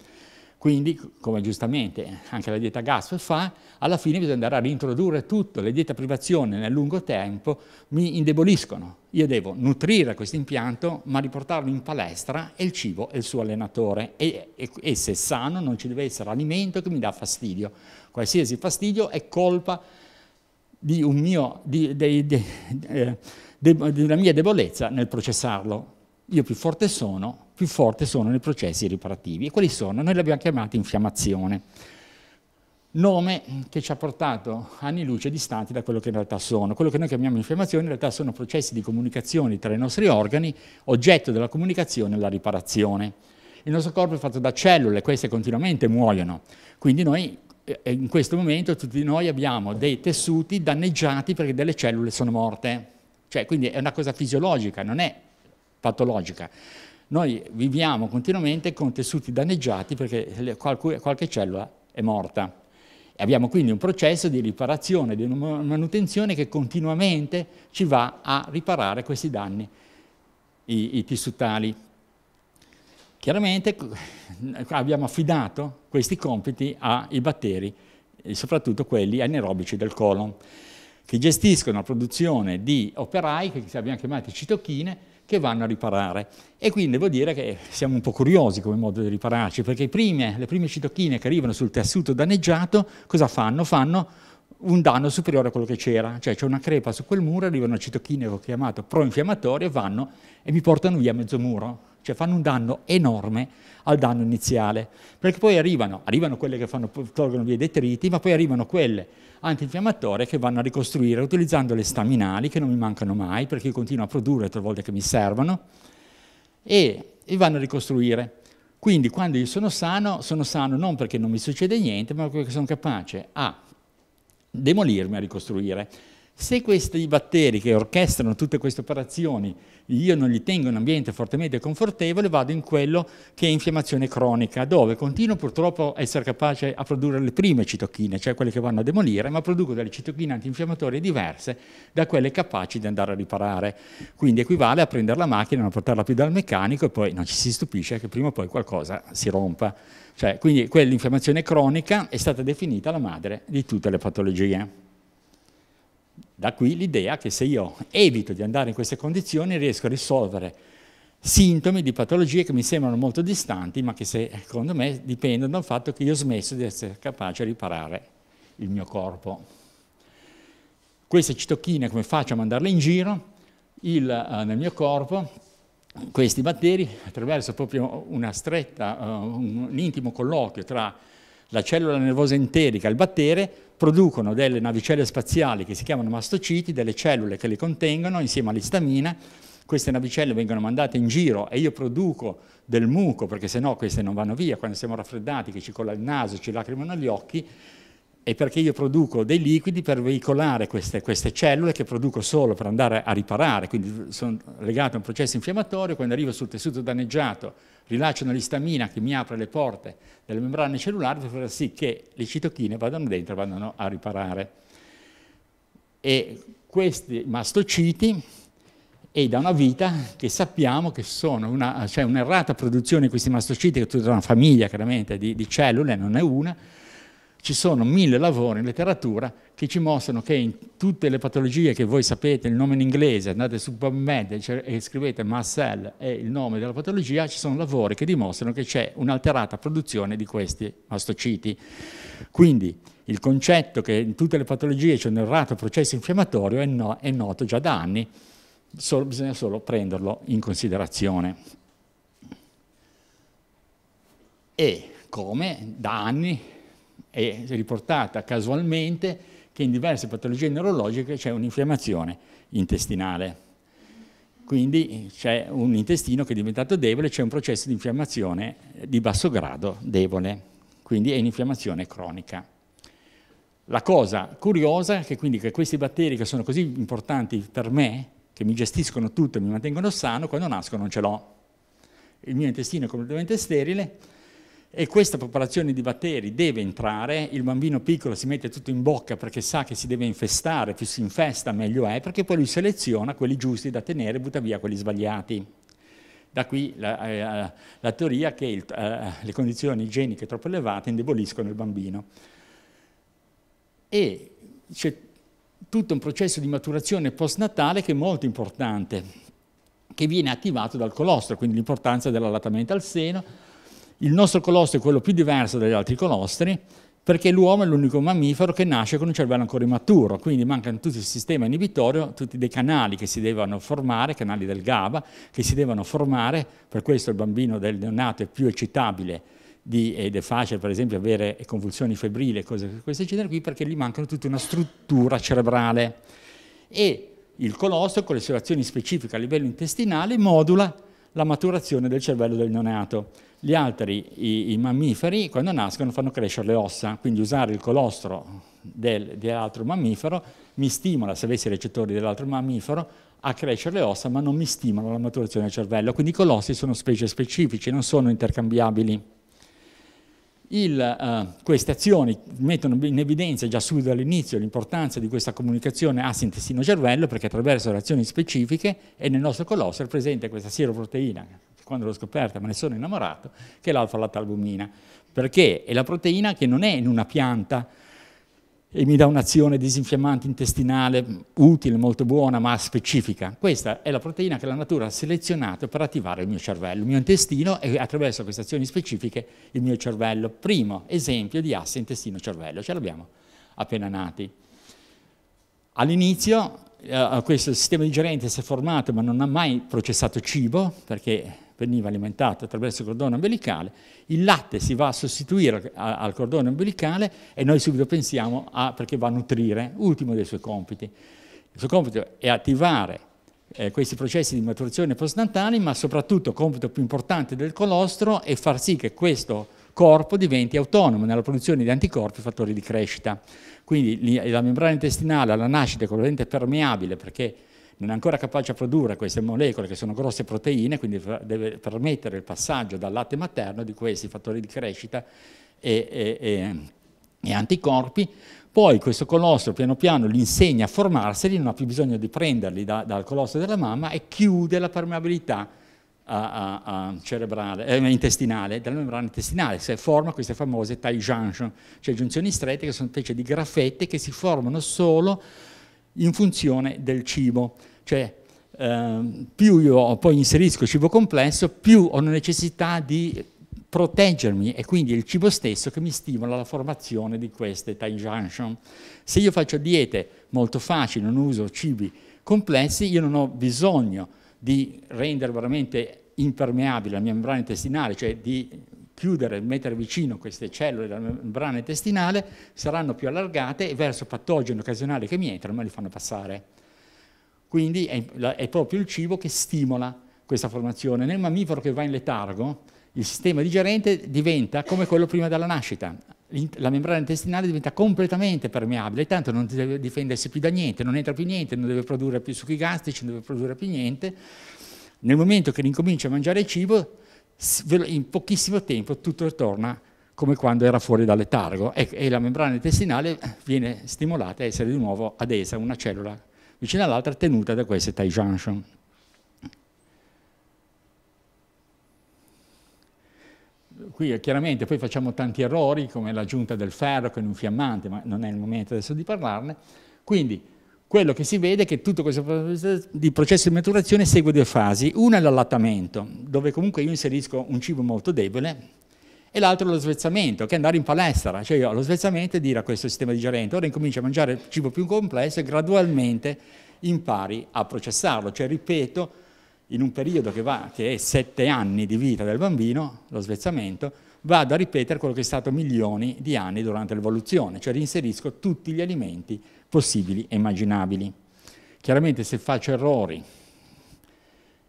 Quindi, come giustamente anche la dieta gas fa, alla fine bisogna andare a rintrodurre tutto, le dieta privazione nel lungo tempo mi indeboliscono. Io devo nutrire questo impianto, ma riportarlo in palestra e il cibo è il suo allenatore. E, e, e se è sano non ci deve essere alimento che mi dà fastidio. Qualsiasi fastidio è colpa di un mio... Di, di, di, eh, della mia debolezza nel processarlo. Io più forte sono, più forte sono nei processi riparativi. E quali sono? Noi li abbiamo chiamati infiammazione. Nome che ci ha portato anni luce distanti da quello che in realtà sono. Quello che noi chiamiamo infiammazione in realtà sono processi di comunicazione tra i nostri organi, oggetto della comunicazione e la riparazione. Il nostro corpo è fatto da cellule, queste continuamente muoiono. Quindi noi eh, in questo momento tutti noi abbiamo dei tessuti danneggiati perché delle cellule sono morte cioè, quindi è una cosa fisiologica, non è patologica. Noi viviamo continuamente con tessuti danneggiati perché qualche, cellula è morta. E abbiamo quindi un processo di riparazione, di manutenzione che continuamente ci va a riparare questi danni, i, i tissutali. Chiaramente eh, abbiamo affidato questi compiti ai batteri, eh, soprattutto quelli anaerobici del colon che gestiscono la produzione di operai, che abbiamo chiamati citochine, che vanno a riparare. E quindi devo dire che siamo un po' curiosi come modo di ripararci, perché prime, le prime citochine che arrivano sul tessuto danneggiato, cosa fanno? Fanno un danno superiore a quello che c'era, cioè c'è una crepa su quel muro, arrivano citochine che ho chiamato proinfiammatorie, vanno e mi portano via mezzo muro, cioè fanno un danno enorme al danno iniziale, perché poi arrivano, arrivano quelle che fanno, tolgono via i detriti, ma poi arrivano quelle antinfiammatorie che vanno a ricostruire utilizzando le staminali che non mi mancano mai perché io continuo a produrre talvolta che mi servono e, e vanno a ricostruire. Quindi quando io sono sano, sono sano non perché non mi succede niente, ma perché sono capace a demolirmi, a ricostruire. Se questi batteri che orchestrano tutte queste operazioni, io non li tengo in un ambiente fortemente confortevole, vado in quello che è infiammazione cronica, dove continuo purtroppo a essere capace a produrre le prime citochine, cioè quelle che vanno a demolire, ma produco delle citochine antinfiammatorie diverse da quelle capaci di andare a riparare. Quindi equivale a prendere la macchina, non portarla più dal meccanico e poi non ci si stupisce che prima o poi qualcosa si rompa. Cioè, quindi quell'infiammazione cronica è stata definita la madre di tutte le patologie. Da qui l'idea che se io evito di andare in queste condizioni riesco a risolvere sintomi di patologie che mi sembrano molto distanti, ma che secondo me dipendono dal fatto che io ho smesso di essere capace di riparare il mio corpo. Queste citochine, come faccio a mandarle in giro? Il, eh, nel mio corpo questi batteri, attraverso proprio una stretta, eh, un intimo colloquio tra la cellula nervosa enterica, il battere, producono delle navicelle spaziali che si chiamano mastociti, delle cellule che le contengono insieme all'istamina. Queste navicelle vengono mandate in giro e io produco del muco, perché se no queste non vanno via, quando siamo raffreddati, che ci colla il naso, ci lacrimano gli occhi, è perché io produco dei liquidi per veicolare queste, queste cellule che produco solo per andare a riparare, quindi sono legate a un processo infiammatorio, quando arrivo sul tessuto danneggiato rilascio l'istamina che mi apre le porte delle membrane cellulari per far sì che le citochine vadano dentro e vadano a riparare. E questi mastociti e da una vita che sappiamo che sono una, cioè un'errata produzione di questi mastociti, che è tutta una famiglia chiaramente di, di cellule, non è una, ci sono mille lavori in letteratura che ci mostrano che in tutte le patologie che voi sapete, il nome in inglese, andate su PubMed e scrivete Marcel e il nome della patologia, ci sono lavori che dimostrano che c'è un'alterata produzione di questi mastociti. Quindi il concetto che in tutte le patologie c'è un errato processo infiammatorio è, no, è noto già da anni, solo, bisogna solo prenderlo in considerazione. E come da anni è riportata casualmente che in diverse patologie neurologiche c'è un'infiammazione intestinale. Quindi c'è un intestino che è diventato debole, c'è un processo di infiammazione di basso grado debole, quindi è un'infiammazione cronica. La cosa curiosa è che, quindi, che questi batteri che sono così importanti per me, che mi gestiscono tutto e mi mantengono sano, quando nasco non ce l'ho. Il mio intestino è completamente sterile, e questa popolazione di batteri deve entrare, il bambino piccolo si mette tutto in bocca perché sa che si deve infestare, più si infesta meglio è, perché poi lui seleziona quelli giusti da tenere e butta via quelli sbagliati. Da qui la, eh, eh la teoria che il, eh, le condizioni igieniche troppo elevate indeboliscono il bambino. E c'è tutto un processo di maturazione postnatale che è molto importante, che viene attivato dal colostro, quindi l'importanza dell'allattamento al seno, il nostro colostro è quello più diverso dagli altri colostri perché l'uomo è l'unico mammifero che nasce con un cervello ancora immaturo, quindi mancano tutto il sistema inibitorio, tutti dei canali che si devono formare, canali del GABA, che si devono formare, per questo il bambino del neonato è più eccitabile di, ed è facile per esempio avere convulsioni febbrile, cose di questo genere qui, perché gli mancano tutta una struttura cerebrale. E il colosso con le sue azioni specifiche a livello intestinale, modula la maturazione del cervello del neonato. Gli altri, i, i mammiferi, quando nascono fanno crescere le ossa, quindi usare il colostro del, dell'altro mammifero mi stimola, se avessi i recettori dell'altro mammifero, a crescere le ossa, ma non mi stimola la maturazione del cervello. Quindi i colossi sono specie specifici, non sono intercambiabili. Il, uh, queste azioni mettono in evidenza già subito dall'inizio l'importanza di questa comunicazione assi-intestino-cervello perché attraverso le azioni specifiche e nel nostro colosso è presente questa siroproteina quando l'ho scoperta, me ne sono innamorato, che è l'alfa-lattalbumina. Perché è la proteina che non è in una pianta e mi dà un'azione disinfiammante intestinale utile, molto buona, ma specifica. Questa è la proteina che la natura ha selezionato per attivare il mio cervello, il mio intestino e attraverso queste azioni specifiche il mio cervello. Primo esempio di asse intestino-cervello, ce l'abbiamo appena nati. All'inizio eh, questo sistema digerente si è formato ma non ha mai processato cibo perché veniva alimentato attraverso il cordone umbilicale, il latte si va a sostituire a, al cordone umbilicale e noi subito pensiamo a, perché va a nutrire, ultimo dei suoi compiti. Il suo compito è attivare eh, questi processi di maturazione postnatali, ma soprattutto il compito più importante del colostro è far sì che questo corpo diventi autonomo nella produzione di anticorpi e fattori di crescita. Quindi la membrana intestinale alla nascita è completamente permeabile perché non è ancora capace a produrre queste molecole che sono grosse proteine, quindi deve permettere il passaggio dal latte materno di questi fattori di crescita e, e, e, e anticorpi, poi questo colosso piano piano gli insegna a formarseli, non ha più bisogno di prenderli da, dal colosso della mamma e chiude la permeabilità a, a, a eh, intestinale, della membrana intestinale, se forma queste famose tai junction, cioè giunzioni strette che sono specie di graffette che si formano solo in funzione del cibo, cioè ehm, più io poi inserisco cibo complesso, più ho necessità di proteggermi e quindi è il cibo stesso che mi stimola la formazione di queste tie junction. Se io faccio diete molto facili, non uso cibi complessi, io non ho bisogno di rendere veramente impermeabile la mia membrana intestinale, cioè di chiudere, mettere vicino queste cellule della membrana intestinale, saranno più allargate e verso patogeni occasionali che mi entrano me li fanno passare. Quindi è, è proprio il cibo che stimola questa formazione. Nel mammifero che va in letargo, il sistema digerente diventa come quello prima della nascita. La membrana intestinale diventa completamente permeabile, tanto non deve difendersi più da niente, non entra più niente, non deve produrre più succhi gastrici, non deve produrre più niente. Nel momento che incomincia a mangiare cibo, in pochissimo tempo tutto ritorna come quando era fuori dal letargo e, e la membrana intestinale viene stimolata a essere di nuovo adesa, una cellula vicino all'altra tenuta da queste tie junction. Qui eh, chiaramente poi facciamo tanti errori come l'aggiunta del ferro che è un fiammante, ma non è il momento adesso di parlarne. Quindi quello che si vede è che tutto questo processo di maturazione segue due fasi. Una è l'allattamento, dove comunque io inserisco un cibo molto debole, e l'altro è lo svezzamento, che è andare in palestra. Cioè io allo svezzamento e dire a questo sistema digerente, ora incominci a mangiare cibo più complesso e gradualmente impari a processarlo. Cioè, ripeto, in un periodo che, va, che è sette anni di vita del bambino, lo svezzamento, vado a ripetere quello che è stato milioni di anni durante l'evoluzione, cioè rinserisco tutti gli alimenti possibili e immaginabili. Chiaramente se faccio errori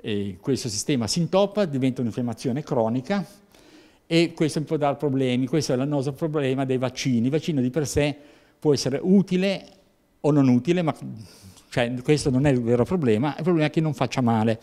eh, questo sistema si intoppa, diventa un'infiammazione cronica e questo mi può dare problemi, questo è l'annoso problema dei vaccini. Il vaccino di per sé può essere utile o non utile, ma cioè, questo non è il vero problema, il problema è che non faccia male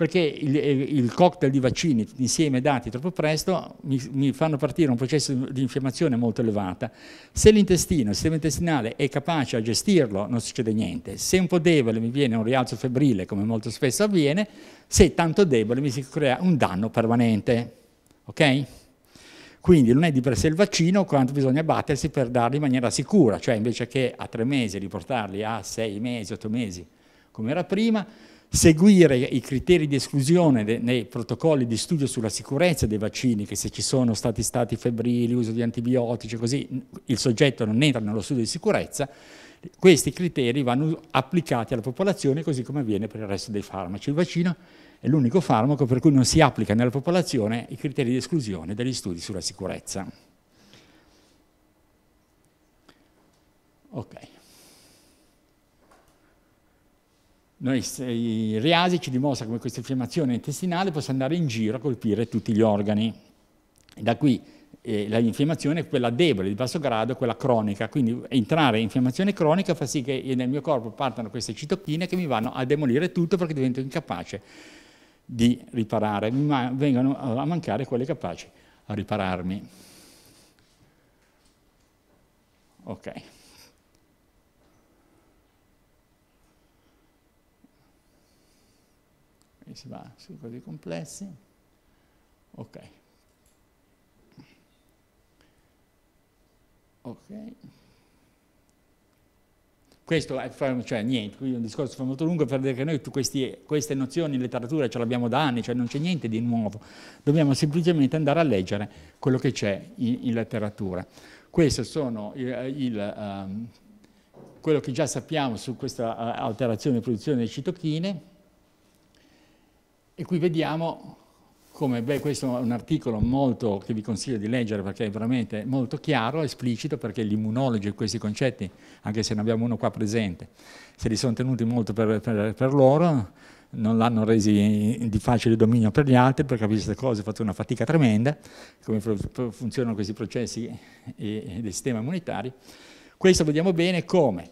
perché il, eh, il, cocktail di vaccini insieme dati troppo presto mi, mi, fanno partire un processo di infiammazione molto elevata. Se l'intestino, il sistema intestinale è capace a gestirlo non succede niente, se un po' debole mi viene un rialzo febbrile come molto spesso avviene, se tanto debole mi si crea un danno permanente. Okay? Quindi non è di per sé il vaccino quanto bisogna battersi per darli in maniera sicura, cioè invece che a tre mesi riportarli a sei mesi, otto mesi come era prima, seguire i criteri di esclusione nei protocolli di studio sulla sicurezza dei vaccini, che se ci sono stati stati febbrili, uso di antibiotici, così il soggetto non entra nello studio di sicurezza, questi criteri vanno applicati alla popolazione così come avviene per il resto dei farmaci. Il vaccino è l'unico farmaco per cui non si applica nella popolazione i criteri di esclusione dagli studi sulla sicurezza. Okay. Noi, I riasi ci dimostra come questa infiammazione intestinale possa andare in giro a colpire tutti gli organi. E da qui eh, l'infiammazione è quella debole, di basso grado, quella cronica. Quindi entrare in infiammazione cronica fa sì che nel mio corpo partano queste citochine che mi vanno a demolire tutto perché divento incapace di riparare, mi vengono a mancare quelle capaci a ripararmi. Ok. qui si va su codi complessi, ok. Ok. Questo è cioè, niente, qui un discorso fa molto lungo per dire che noi questi, queste nozioni in letteratura ce le abbiamo da anni, cioè non c'è niente di nuovo, dobbiamo semplicemente andare a leggere quello che c'è in, in letteratura. Questo sono eh, il, il um, ehm, quello che già sappiamo su questa eh, alterazione di produzione delle citochine, e qui vediamo come, beh, questo è un articolo molto, che vi consiglio di leggere perché è veramente molto chiaro, esplicito, perché gli immunologi questi concetti, anche se ne abbiamo uno qua presente, se li sono tenuti molto per, per, per loro, non l'hanno resi di facile dominio per gli altri, per capire queste cose ho fatto una fatica tremenda, come funzionano questi processi e, e dei sistemi immunitari. Questo vediamo bene come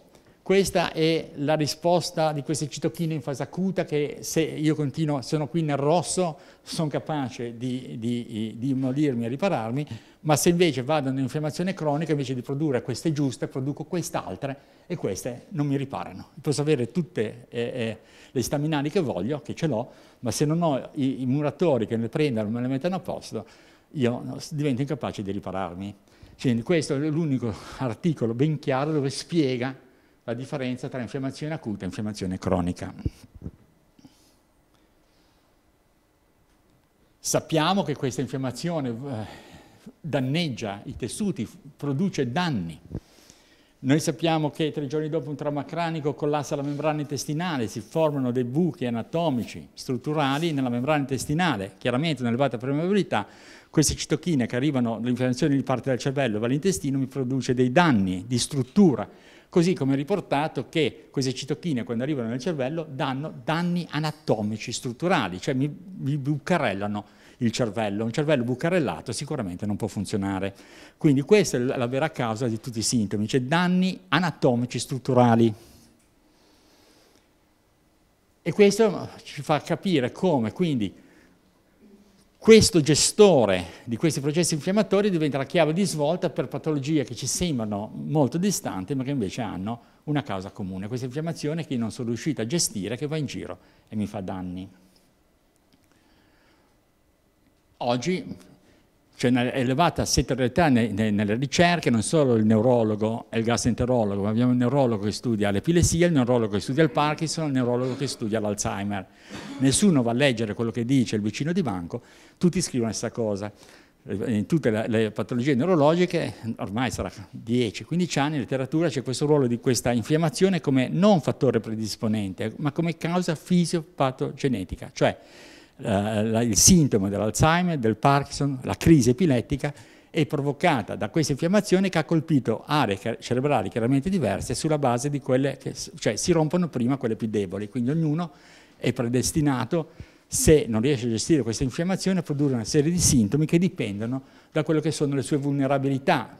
questa è la risposta di queste citochine in fase acuta che se io continuo, sono qui nel rosso, sono capace di, di, di immolirmi e ripararmi, ma se invece vado in un'infiammazione cronica, invece di produrre queste giuste, produco quest'altre e queste non mi riparano. Posso avere tutte eh, eh, le staminali che voglio, che ce l'ho, ma se non ho i, i muratori che me le prendono e me le mettono a posto, io divento incapace di ripararmi. Quindi questo è l'unico articolo ben chiaro dove spiega la differenza tra infiammazione acuta e infiammazione cronica. Sappiamo che questa infiammazione eh, danneggia i tessuti, produce danni. Noi sappiamo che tre giorni dopo un trauma cranico collassa la membrana intestinale, si formano dei buchi anatomici, strutturali nella membrana intestinale, chiaramente un'elevata permeabilità, queste citochine che arrivano dall'infiammazione di parte del cervello e dall'intestino mi produce dei danni di struttura, così come riportato che queste citochine quando arrivano nel cervello danno danni anatomici strutturali, cioè mi, mi bucarellano il cervello, un cervello bucarellato sicuramente non può funzionare. Quindi questa è la vera causa di tutti i sintomi, cioè danni anatomici strutturali. E questo ci fa capire come quindi questo gestore di questi processi infiammatori diventa la chiave di svolta per patologie che ci sembrano molto distanti ma che invece hanno una causa comune, questa infiammazione che io non sono riuscito a gestire, che va in giro e mi fa danni. Oggi c'è un'elevata settorialità nelle ricerche, non solo il neurologo e il gastroenterologo, ma abbiamo il neurologo che studia l'epilessia, il neurologo che studia il Parkinson, il neurologo che studia l'Alzheimer. Nessuno va a leggere quello che dice il vicino di banco, tutti scrivono la stessa cosa. Eh, in tutte le, le patologie neurologiche, ormai sarà 10-15 anni, in letteratura c'è questo ruolo di questa infiammazione come non fattore predisponente, ma come causa fisiopatogenetica, cioè eh, il sintomo dell'Alzheimer, del Parkinson, la crisi epilettica è provocata da questa infiammazione che ha colpito aree cerebrali chiaramente diverse sulla base di quelle che cioè, si rompono prima quelle più deboli, quindi ognuno è predestinato se non riesce a gestire questa infiammazione, produrre una serie di sintomi che dipendono da quelle che sono le sue vulnerabilità,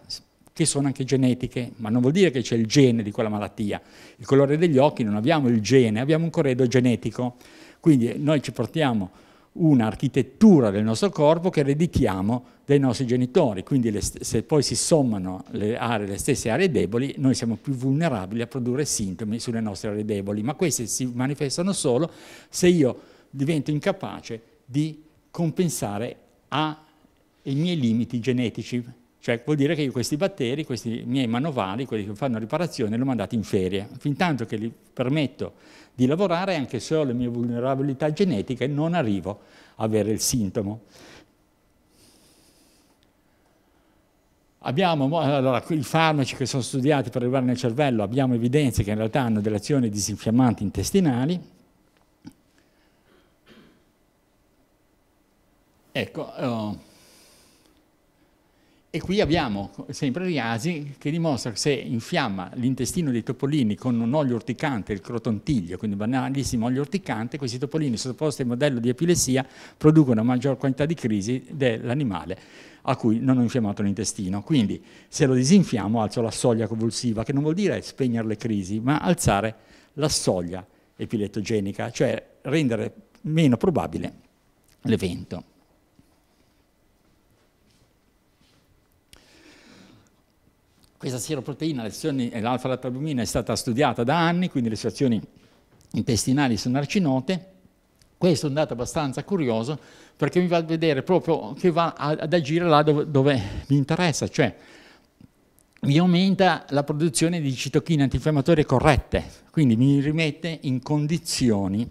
che sono anche genetiche, ma non vuol dire che c'è il gene di quella malattia. Il colore degli occhi non abbiamo il gene, abbiamo un corredo genetico. Quindi noi ci portiamo un'architettura del nostro corpo che ereditiamo dai nostri genitori, quindi le, se poi si sommano le, aree, le stesse aree deboli, noi siamo più vulnerabili a produrre sintomi sulle nostre aree deboli, ma queste si manifestano solo se io divento incapace di compensare ai miei limiti genetici. Cioè vuol dire che io questi batteri, questi miei manovali, quelli che fanno riparazione, li ho mandati in ferie. Fintanto che li permetto di lavorare, anche se ho le mie vulnerabilità genetiche, non arrivo a avere il sintomo. Abbiamo allora, i farmaci che sono studiati per arrivare nel cervello, abbiamo evidenze che in realtà hanno delle azioni disinfiammanti intestinali, Ecco, oh. e qui abbiamo sempre Riasi che dimostra che se infiamma l'intestino dei topolini con un olio urticante, il crotontiglio, quindi un banalissimo olio urticante, questi topolini sottoposti al modello di epilessia producono una maggior quantità di crisi dell'animale a cui non ho infiammato l'intestino. Quindi se lo disinfiamo alzo la soglia convulsiva, che non vuol dire spegnere le crisi, ma alzare la soglia epilettogenica, cioè rendere meno probabile l'evento. Questa sieroproteina, eh, l'alfa-lattalbumina, è stata studiata da anni, quindi le situazioni intestinali sono arcinote. Questo è un dato abbastanza curioso perché mi va a vedere proprio che va ad agire là dove, dove mi interessa, cioè mi aumenta la produzione di citochine antinfiammatorie corrette, quindi mi rimette in condizioni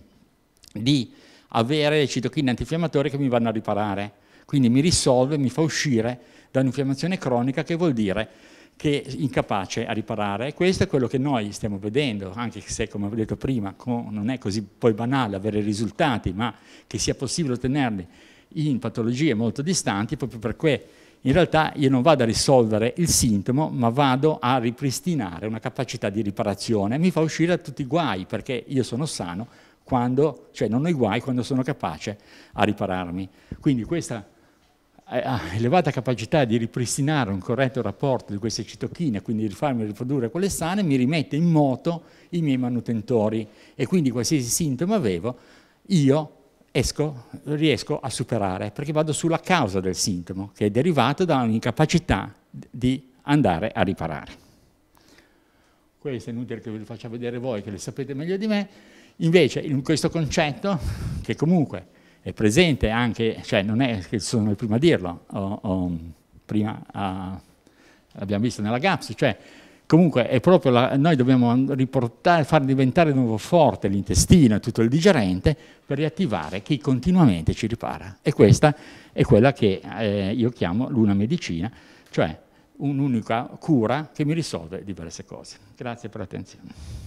di avere le citochine antinfiammatorie che mi vanno a riparare, quindi mi risolve, mi fa uscire da un'infiammazione cronica che vuol dire che è incapace a riparare. E questo è quello che noi stiamo vedendo, anche se, come ho detto prima, non è così poi banale avere risultati, ma che sia possibile ottenerli in patologie molto distanti, proprio perché in realtà io non vado a risolvere il sintomo, ma vado a ripristinare una capacità di riparazione. Mi fa uscire da tutti i guai, perché io sono sano quando, cioè non ho i guai quando sono capace a ripararmi. Quindi questa eh, ha elevata capacità di ripristinare un corretto rapporto di queste citochine, quindi di farmi riprodurre quelle sane, mi rimette in moto i miei manutentori e quindi qualsiasi sintomo avevo, io esco, riesco a superare, perché vado sulla causa del sintomo, che è derivato da un'incapacità di andare a riparare. Questo è inutile che ve lo faccia vedere voi, che le sapete meglio di me. Invece, in questo concetto, che comunque è presente anche, cioè non è che sono il primo a dirlo, o, o prima a, l'abbiamo visto nella GAPS, cioè comunque è proprio la, noi dobbiamo riportare, far diventare di nuovo forte l'intestino e tutto il digerente per riattivare chi continuamente ci ripara. E questa è quella che eh, io chiamo l'una medicina, cioè un'unica cura che mi risolve diverse cose. Grazie per l'attenzione.